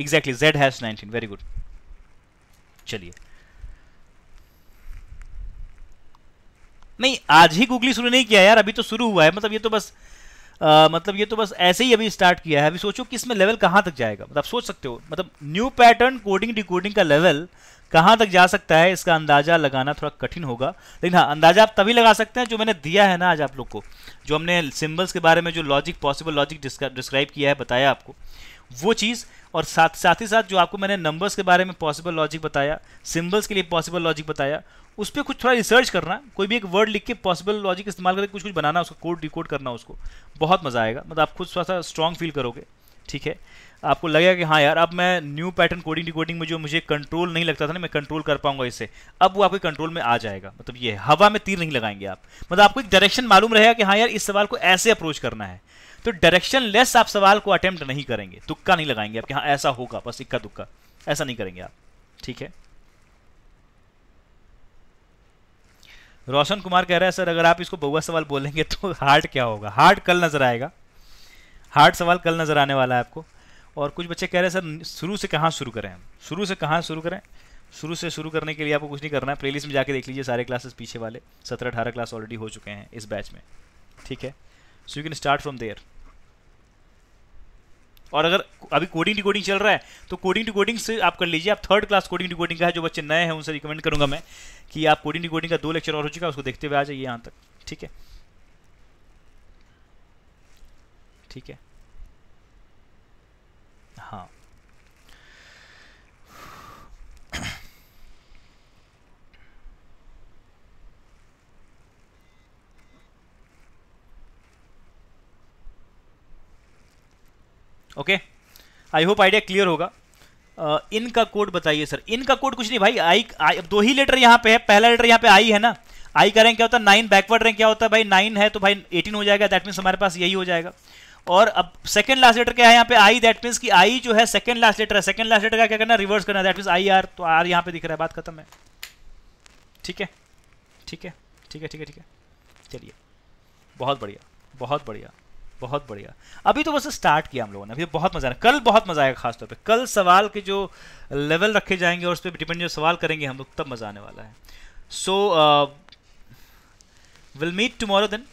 [SPEAKER 1] exactly Z has nineteen very good चलिए नहीं आज ही गूगली शुरू नहीं किया यार अभी तो शुरू हुआ है मतलब ये तो बस आ, मतलब ये तो बस ऐसे ही अभी स्टार्ट किया है अभी सोचो कि इसमें लेवल कहाँ तक जाएगा मतलब सोच सकते हो मतलब न्यू पैटर्न कोडिंग डिकोडिंग का लेवल कहाँ तक जा सकता है इसका अंदाज़ा लगाना थोड़ा कठिन होगा लेकिन हाँ अंदाज़ा आप तभी लगा सकते हैं जो मैंने दिया है ना आज आप लोग को जो हमने सिम्बल्स के बारे में जो लॉजिक पॉसिबल लॉजिक डिस्क्राइब किया है बताया आपको वो चीज़ और साथ साथ ही साथ जो आपको मैंने नंबर्स के बारे में पॉसिबल लॉजिक बताया सिम्बल्स के लिए पॉसिबल लॉजिक बताया उस पर कुछ थोड़ा रिसर्च करना कोई भी एक वर्ड लिख के पॉसिबल लॉजिक इस्तेमाल करके कुछ कुछ बनाना उसको कोड डिकोड करना उसको बहुत मज़ा आएगा मतलब आप खुद थोड़ा सा स्ट्रॉन्ग फील करोगे ठीक है आपको लगेगा कि हाँ यार अब मैं न्यू पैटर्न कोडिंग डिकोडिंग में जो मुझे कंट्रोल नहीं लगता था ना मैं कंट्रोल कर पाऊंगा इसे अब वो आपके कंट्रोल में आ जाएगा मतलब ये हवा में तीर नहीं लगाएंगे आप मतलब आपको एक डायरेक्शन मालूम रहेगा कि हाँ यार इस सवाल को ऐसे अप्रोच करना है तो डायरेक्शन लेस आप सवाल को अटेम्प्ट नहीं करेंगे तुक्का नहीं लगाएंगे आपके हाँ ऐसा होगा बस इक्का दुक्का ऐसा नहीं करेंगे आप ठीक है रोशन कुमार कह रहा है सर अगर आप इसको बउआ सवाल बोलेंगे तो हार्ड क्या होगा हार्ड कल नजर आएगा हार्ड सवाल कल नजर आने वाला है आपको और कुछ बच्चे कह रहे हैं सर शुरू से कहाँ शुरू करें हम शुरू से कहाँ शुरू करें शुरू से शुरू करने के लिए आपको कुछ नहीं करना है प्ले में जाके देख लीजिए सारे क्लासेस पीछे वाले सत्रह अठारह क्लास ऑलरेडी हो चुके हैं इस बैच में ठीक है so you can start from there और अगर अभी कोडिंग टू कोडिंग चल रहा है तो कोडिंग टू कोडिंग से आप कर लीजिए आप थर्ड क्लास कोडिंग डिकोडिंग का है जो बच्चे नए हैं उनसे रिकमेंड करूंगा मैं कि आप कोडिंग डिकोडिंग का दो लेक्चर और हो चुका है उसको देखते हुए आ जाइए यहाँ तक ठीक है ठीक है हाँ okay I hope idea clear होगा इनका कोड बताइए सर इनका कोड कुछ नहीं भाई आई, आई दो ही लेटर यहाँ पे है पहला लेटर यहाँ पे आई है ना आई का रैंक क्या होता है नाइन बैकवर्ड रैंक क्या होता है भाई नाइन है तो भाई एटीन हो जाएगा दैट मीन्स हमारे पास यही हो जाएगा और अब सेकंड लास्ट लेटर क्या है यहाँ पे आई दैट मीन्स कि आई जो है सेकंड लास्ट लेटर है सेकंड लास्ट लेटर का क्या करना रिवर्स करना दैट मीन्स आई आर तो आर यहाँ पे दिख रहा है बात खत्म है ठीक है ठीक है ठीक है ठीक है ठीक है चलिए बहुत बढ़िया बहुत बढ़िया बहुत बढ़िया अभी तो बस स्टार्ट किया हम लोगों ने अभी तो बहुत मज़ा आया कल बहुत मज़ा आएगा खासतौर पर कल सवाल के जो लेवल रखे जाएंगे और उस पर डिपेंड जो सवाल करेंगे हम लोग तब मज़ा आने वाला है सो विल मीट टुमारो दिन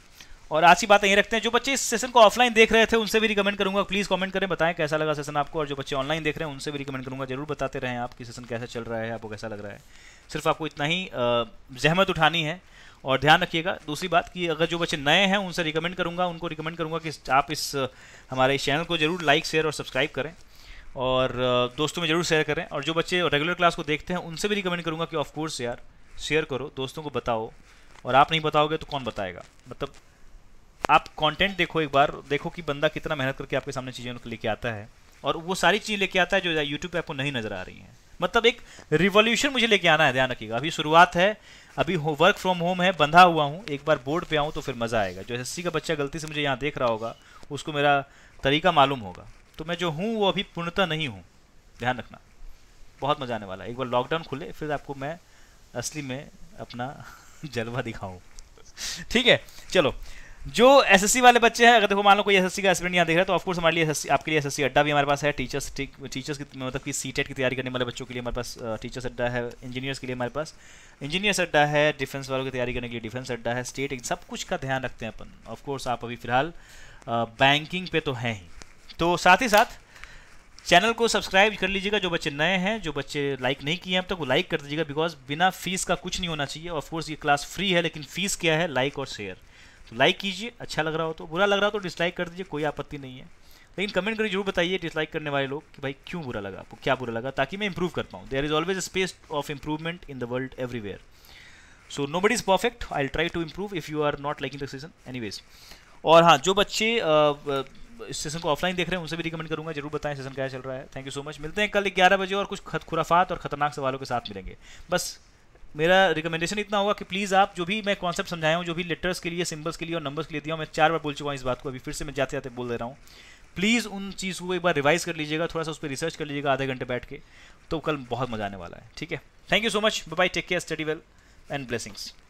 [SPEAKER 1] और आज की बात यही रखते हैं जो बच्चे इस सेशन को ऑफलाइन देख रहे थे उनसे भी रिकमेंड करूंगा प्लीज़ कमेंट करें बताएं कैसा लगा सेशन आपको और जो बच्चे ऑनलाइन देख रहे हैं उनसे भी रिकमेंड करूंगा जरूर बताते रहें आपकी सेशन कैसा चल रहा है आपको कैसा लग रहा है सिर्फ आपको इतना ही uh, जहमत उठानी है और ध्यान रखिएगा दूसरी बात कि अगर जो बच्चे नए हैं उनसे रिकमेंड करूँगा उनको रिकमेंड करूँगा कि आप इस हमारे इस चैनल को ज़रूर लाइक शेयर और सब्सक्राइब करें और दोस्तों में ज़रूर शेयर करें और जो बच्चे रेगुलर क्लास को देखते हैं उनसे भी रिकमेंड करूँगा कि ऑफकोर्स यार शेयर करो दोस्तों को बताओ और आप नहीं बताओगे तो कौन बताएगा मतलब आप कंटेंट देखो एक बार देखो कि बंदा कितना मेहनत करके आपके सामने चीज़ें लेके आता है और वो सारी चीज़ लेके आता है जो यूट्यूब पे आपको नहीं नज़र आ रही हैं मतलब एक रिवोल्यूशन मुझे लेके आना है ध्यान रखिएगा अभी शुरुआत है अभी वर्क फ्रॉम होम है बंधा हुआ हूँ एक बार बोर्ड पे आऊँ तो फिर मज़ा आएगा जो एस का बच्चा गलती से मुझे यहाँ देख रहा होगा उसको मेरा तरीका मालूम होगा तो मैं जो हूँ वो अभी पूर्णतः नहीं हूँ ध्यान रखना बहुत मज़ा आने वाला है एक बार लॉकडाउन खुले फिर आपको मैं असली में अपना [laughs] जलवा दिखाऊँ ठीक है चलो जो एसएससी वाले बच्चे हैं अगर देखो मान लो कोई एसएससी का स्टूडेंट यहाँ देख रहा है तो ऑफकोर्स हमारे लिए एसएससी आपके लिए एसएससी अड्डा भी हमारे पास है टीचर्स टीचर्स की मतलब कि सी e की तैयारी करने वाले बच्चों के लिए हमारे पास टीचर्स अड्डा है इंजीनियर्स के लिए हमारे पास इंजीनियर्स अड्डा है डिफेंस वालों की तैयारी करने के लिए डिफेंस अड्डा है स्टेट सब कुछ का ध्यान रखते हैं अपन ऑफकोर्स आप अभी फिलहाल बैंकिंग पे तो हैं ही तो साथ ही साथ चैनल को सब्सक्राइब कर लीजिएगा जो बच्चे नए हैं जो बच्चे लाइक नहीं किए हैं अब तक वो लाइक कर दीजिएगा बिकॉज बिना फीस का कुछ नहीं होना चाहिए ऑफकोर्स ये क्लास फ्री है लेकिन फीस क्या है लाइक और शेयर तो लाइक कीजिए अच्छा लग रहा हो तो बुरा लग रहा हो तो डिसलाइक कर दीजिए कोई आपत्ति नहीं है लेकिन कमेंट करके जरूर बताइए डिसलाइक करने वाले लोग कि भाई क्यों बुरा लगा आपको क्या बुरा लगा ताकि मैं इंप्रूव कर पाऊँ there is always space of improvement in the world everywhere so nobody is perfect I try to improve if you are not liking the session any और हाँ जो बच्चे इस सेशन को ऑफलाइन देख रहे हैं उनसे भी रिकमेंड करूंगा जरूर बताएं सेशन क्या चल रहा है थैंक यू सो मच मिलते हैं कल ग्यारह बजे और कुछ खुराफात और खतरनाक सवालों के साथ मिलेंगे बस मेरा रिकमेंडेशन इतना होगा कि प्लीज़ आप जो भी मैं कॉन्सेप्ट समझाया हूँ जो भी लेटर्स के लिए सिंबल्स के लिए और नंबर्स के लिए दिया हूँ मैं चार बार बोल चुका हूँ इस बात को अभी फिर से मैं जाते जाते बोल दे रहा हूँ प्लीज़ उन चीज़ को एक बार रिवाइज़ कर लीजिएगा थोड़ा सा उस पर रिसर्च कर लीजिएगा आधे घंटे बैठ के तो कल बहुत मजा आने वाला है ठीक है thank you so much bye take care study well and blessings